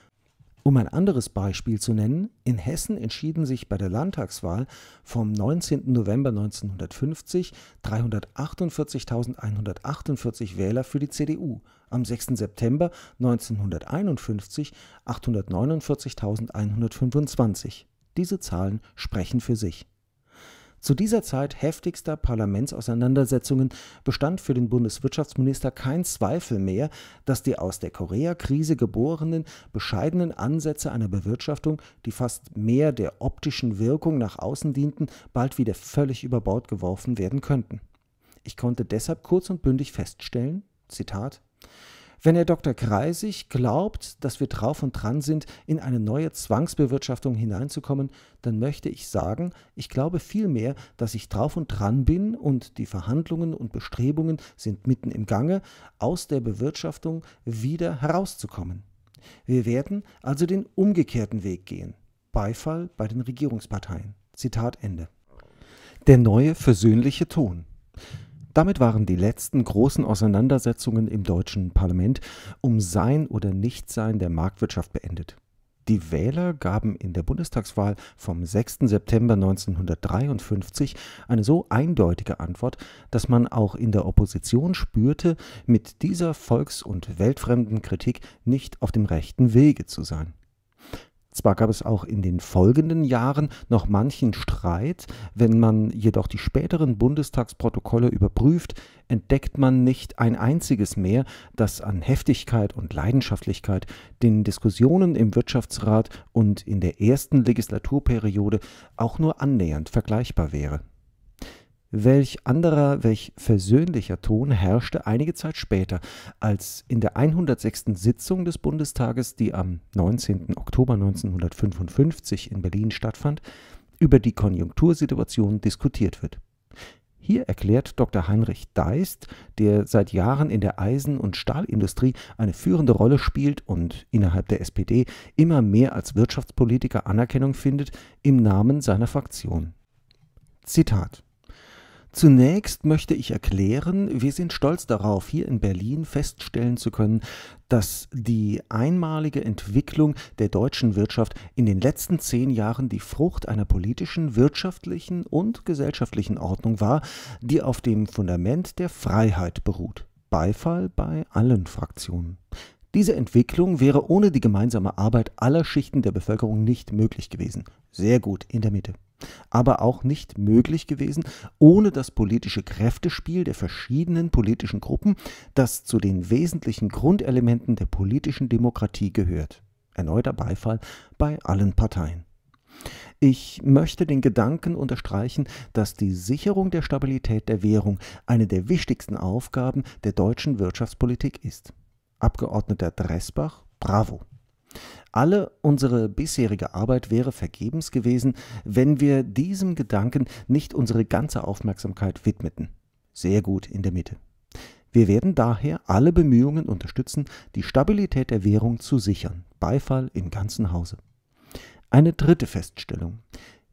Um ein anderes Beispiel zu nennen, in Hessen entschieden sich bei der Landtagswahl vom 19. November 1950 348.148 Wähler für die CDU, am 6. September 1951 849.125. Diese Zahlen sprechen für sich. Zu dieser Zeit heftigster Parlamentsauseinandersetzungen bestand für den Bundeswirtschaftsminister kein Zweifel mehr, dass die aus der Koreakrise geborenen, bescheidenen Ansätze einer Bewirtschaftung, die fast mehr der optischen Wirkung nach außen dienten, bald wieder völlig über Bord geworfen werden könnten. Ich konnte deshalb kurz und bündig feststellen, Zitat, wenn Herr Dr. Kreisig glaubt, dass wir drauf und dran sind, in eine neue Zwangsbewirtschaftung hineinzukommen, dann möchte ich sagen, ich glaube vielmehr, dass ich drauf und dran bin und die Verhandlungen und Bestrebungen sind mitten im Gange, aus der Bewirtschaftung wieder herauszukommen. Wir werden also den umgekehrten Weg gehen. Beifall bei den Regierungsparteien. Zitat Ende. Der neue versöhnliche Ton. Damit waren die letzten großen Auseinandersetzungen im deutschen Parlament um Sein oder Nichtsein der Marktwirtschaft beendet. Die Wähler gaben in der Bundestagswahl vom 6. September 1953 eine so eindeutige Antwort, dass man auch in der Opposition spürte, mit dieser volks- und weltfremden Kritik nicht auf dem rechten Wege zu sein. Zwar gab es auch in den folgenden Jahren noch manchen Streit, wenn man jedoch die späteren Bundestagsprotokolle überprüft, entdeckt man nicht ein einziges mehr, das an Heftigkeit und Leidenschaftlichkeit den Diskussionen im Wirtschaftsrat und in der ersten Legislaturperiode auch nur annähernd vergleichbar wäre. Welch anderer, welch versöhnlicher Ton herrschte einige Zeit später, als in der 106. Sitzung des Bundestages, die am 19. Oktober 1955 in Berlin stattfand, über die Konjunktursituation diskutiert wird. Hier erklärt Dr. Heinrich Deist, der seit Jahren in der Eisen- und Stahlindustrie eine führende Rolle spielt und innerhalb der SPD immer mehr als Wirtschaftspolitiker Anerkennung findet, im Namen seiner Fraktion. Zitat Zunächst möchte ich erklären, wir sind stolz darauf, hier in Berlin feststellen zu können, dass die einmalige Entwicklung der deutschen Wirtschaft in den letzten zehn Jahren die Frucht einer politischen, wirtschaftlichen und gesellschaftlichen Ordnung war, die auf dem Fundament der Freiheit beruht. Beifall bei allen Fraktionen. Diese Entwicklung wäre ohne die gemeinsame Arbeit aller Schichten der Bevölkerung nicht möglich gewesen. Sehr gut in der Mitte aber auch nicht möglich gewesen ohne das politische Kräftespiel der verschiedenen politischen Gruppen, das zu den wesentlichen Grundelementen der politischen Demokratie gehört. Erneuter Beifall bei allen Parteien. Ich möchte den Gedanken unterstreichen, dass die Sicherung der Stabilität der Währung eine der wichtigsten Aufgaben der deutschen Wirtschaftspolitik ist. Abgeordneter Dressbach, bravo. Alle unsere bisherige Arbeit wäre vergebens gewesen, wenn wir diesem Gedanken nicht unsere ganze Aufmerksamkeit widmeten. Sehr gut in der Mitte. Wir werden daher alle Bemühungen unterstützen, die Stabilität der Währung zu sichern. Beifall im ganzen Hause. Eine dritte Feststellung.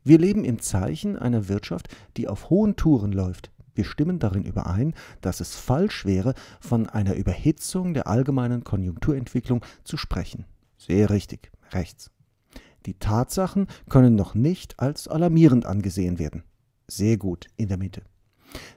Wir leben im Zeichen einer Wirtschaft, die auf hohen Touren läuft. Wir stimmen darin überein, dass es falsch wäre, von einer Überhitzung der allgemeinen Konjunkturentwicklung zu sprechen. Sehr richtig, rechts. Die Tatsachen können noch nicht als alarmierend angesehen werden. Sehr gut, in der Mitte.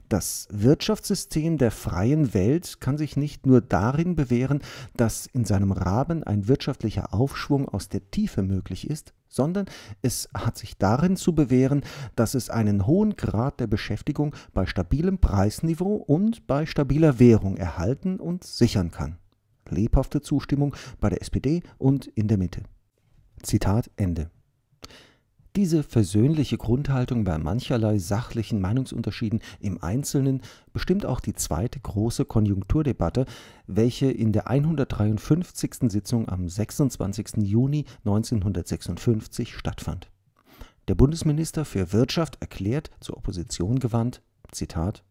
Das Wirtschaftssystem der freien Welt kann sich nicht nur darin bewähren, dass in seinem Rahmen ein wirtschaftlicher Aufschwung aus der Tiefe möglich ist, sondern es hat sich darin zu bewähren, dass es einen hohen Grad der Beschäftigung bei stabilem Preisniveau und bei stabiler Währung erhalten und sichern kann lebhafte Zustimmung bei der SPD und in der Mitte. Zitat Ende. Diese versöhnliche Grundhaltung bei mancherlei sachlichen Meinungsunterschieden im Einzelnen bestimmt auch die zweite große Konjunkturdebatte, welche in der 153. Sitzung am 26. Juni 1956 stattfand. Der Bundesminister für Wirtschaft erklärt, zur Opposition gewandt, Zitat,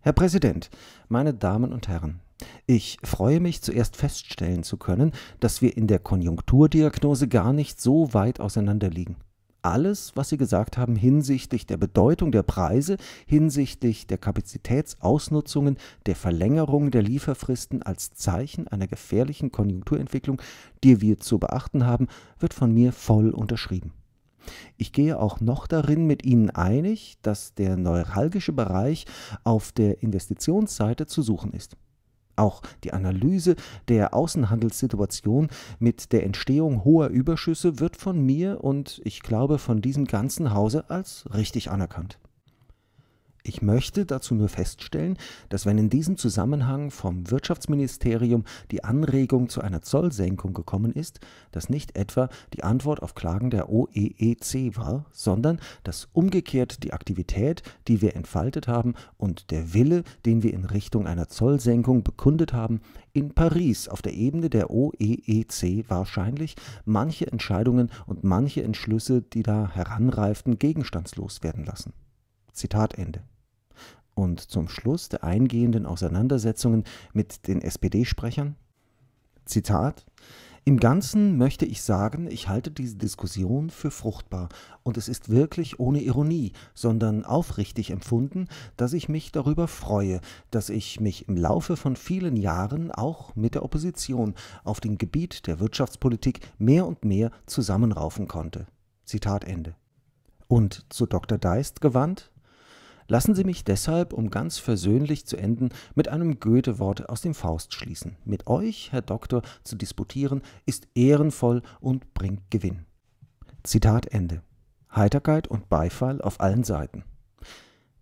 Herr Präsident, meine Damen und Herren, ich freue mich, zuerst feststellen zu können, dass wir in der Konjunkturdiagnose gar nicht so weit auseinanderliegen. Alles, was Sie gesagt haben hinsichtlich der Bedeutung der Preise, hinsichtlich der Kapazitätsausnutzungen, der Verlängerung der Lieferfristen als Zeichen einer gefährlichen Konjunkturentwicklung, die wir zu beachten haben, wird von mir voll unterschrieben. Ich gehe auch noch darin mit Ihnen einig, dass der neuralgische Bereich auf der Investitionsseite zu suchen ist. Auch die Analyse der Außenhandelssituation mit der Entstehung hoher Überschüsse wird von mir und ich glaube von diesem ganzen Hause als richtig anerkannt. Ich möchte dazu nur feststellen, dass wenn in diesem Zusammenhang vom Wirtschaftsministerium die Anregung zu einer Zollsenkung gekommen ist, das nicht etwa die Antwort auf Klagen der OEEC war, sondern dass umgekehrt die Aktivität, die wir entfaltet haben und der Wille, den wir in Richtung einer Zollsenkung bekundet haben, in Paris auf der Ebene der OEEC wahrscheinlich manche Entscheidungen und manche Entschlüsse, die da heranreiften, gegenstandslos werden lassen. Zitat Ende. Und zum Schluss der eingehenden Auseinandersetzungen mit den SPD-Sprechern, Zitat, im Ganzen möchte ich sagen, ich halte diese Diskussion für fruchtbar und es ist wirklich ohne Ironie, sondern aufrichtig empfunden, dass ich mich darüber freue, dass ich mich im Laufe von vielen Jahren auch mit der Opposition auf dem Gebiet der Wirtschaftspolitik mehr und mehr zusammenraufen konnte. Zitat Ende. Und zu Dr. Deist gewandt, Lassen Sie mich deshalb, um ganz versöhnlich zu enden, mit einem Goethe-Wort aus dem Faust schließen. Mit euch, Herr Doktor, zu disputieren, ist ehrenvoll und bringt Gewinn. Zitat Ende. Heiterkeit und Beifall auf allen Seiten.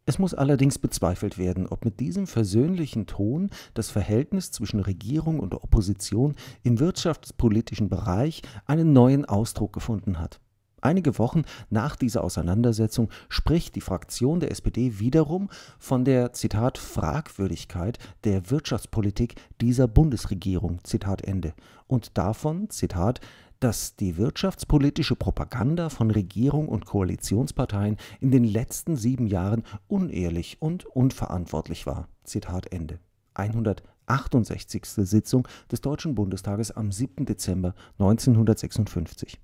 Es muss allerdings bezweifelt werden, ob mit diesem versöhnlichen Ton das Verhältnis zwischen Regierung und Opposition im wirtschaftspolitischen Bereich einen neuen Ausdruck gefunden hat. Einige Wochen nach dieser Auseinandersetzung spricht die Fraktion der SPD wiederum von der Zitat Fragwürdigkeit der Wirtschaftspolitik dieser Bundesregierung Zitat Ende und davon Zitat dass die wirtschaftspolitische Propaganda von Regierung und Koalitionsparteien in den letzten sieben Jahren unehrlich und unverantwortlich war. Zitat Ende. 168. Sitzung des Deutschen Bundestages am 7. Dezember 1956.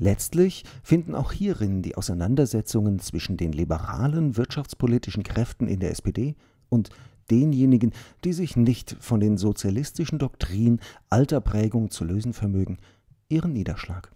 Letztlich finden auch hierin die Auseinandersetzungen zwischen den liberalen wirtschaftspolitischen Kräften in der SPD und denjenigen, die sich nicht von den sozialistischen Doktrinen alter Prägung zu lösen vermögen, ihren Niederschlag.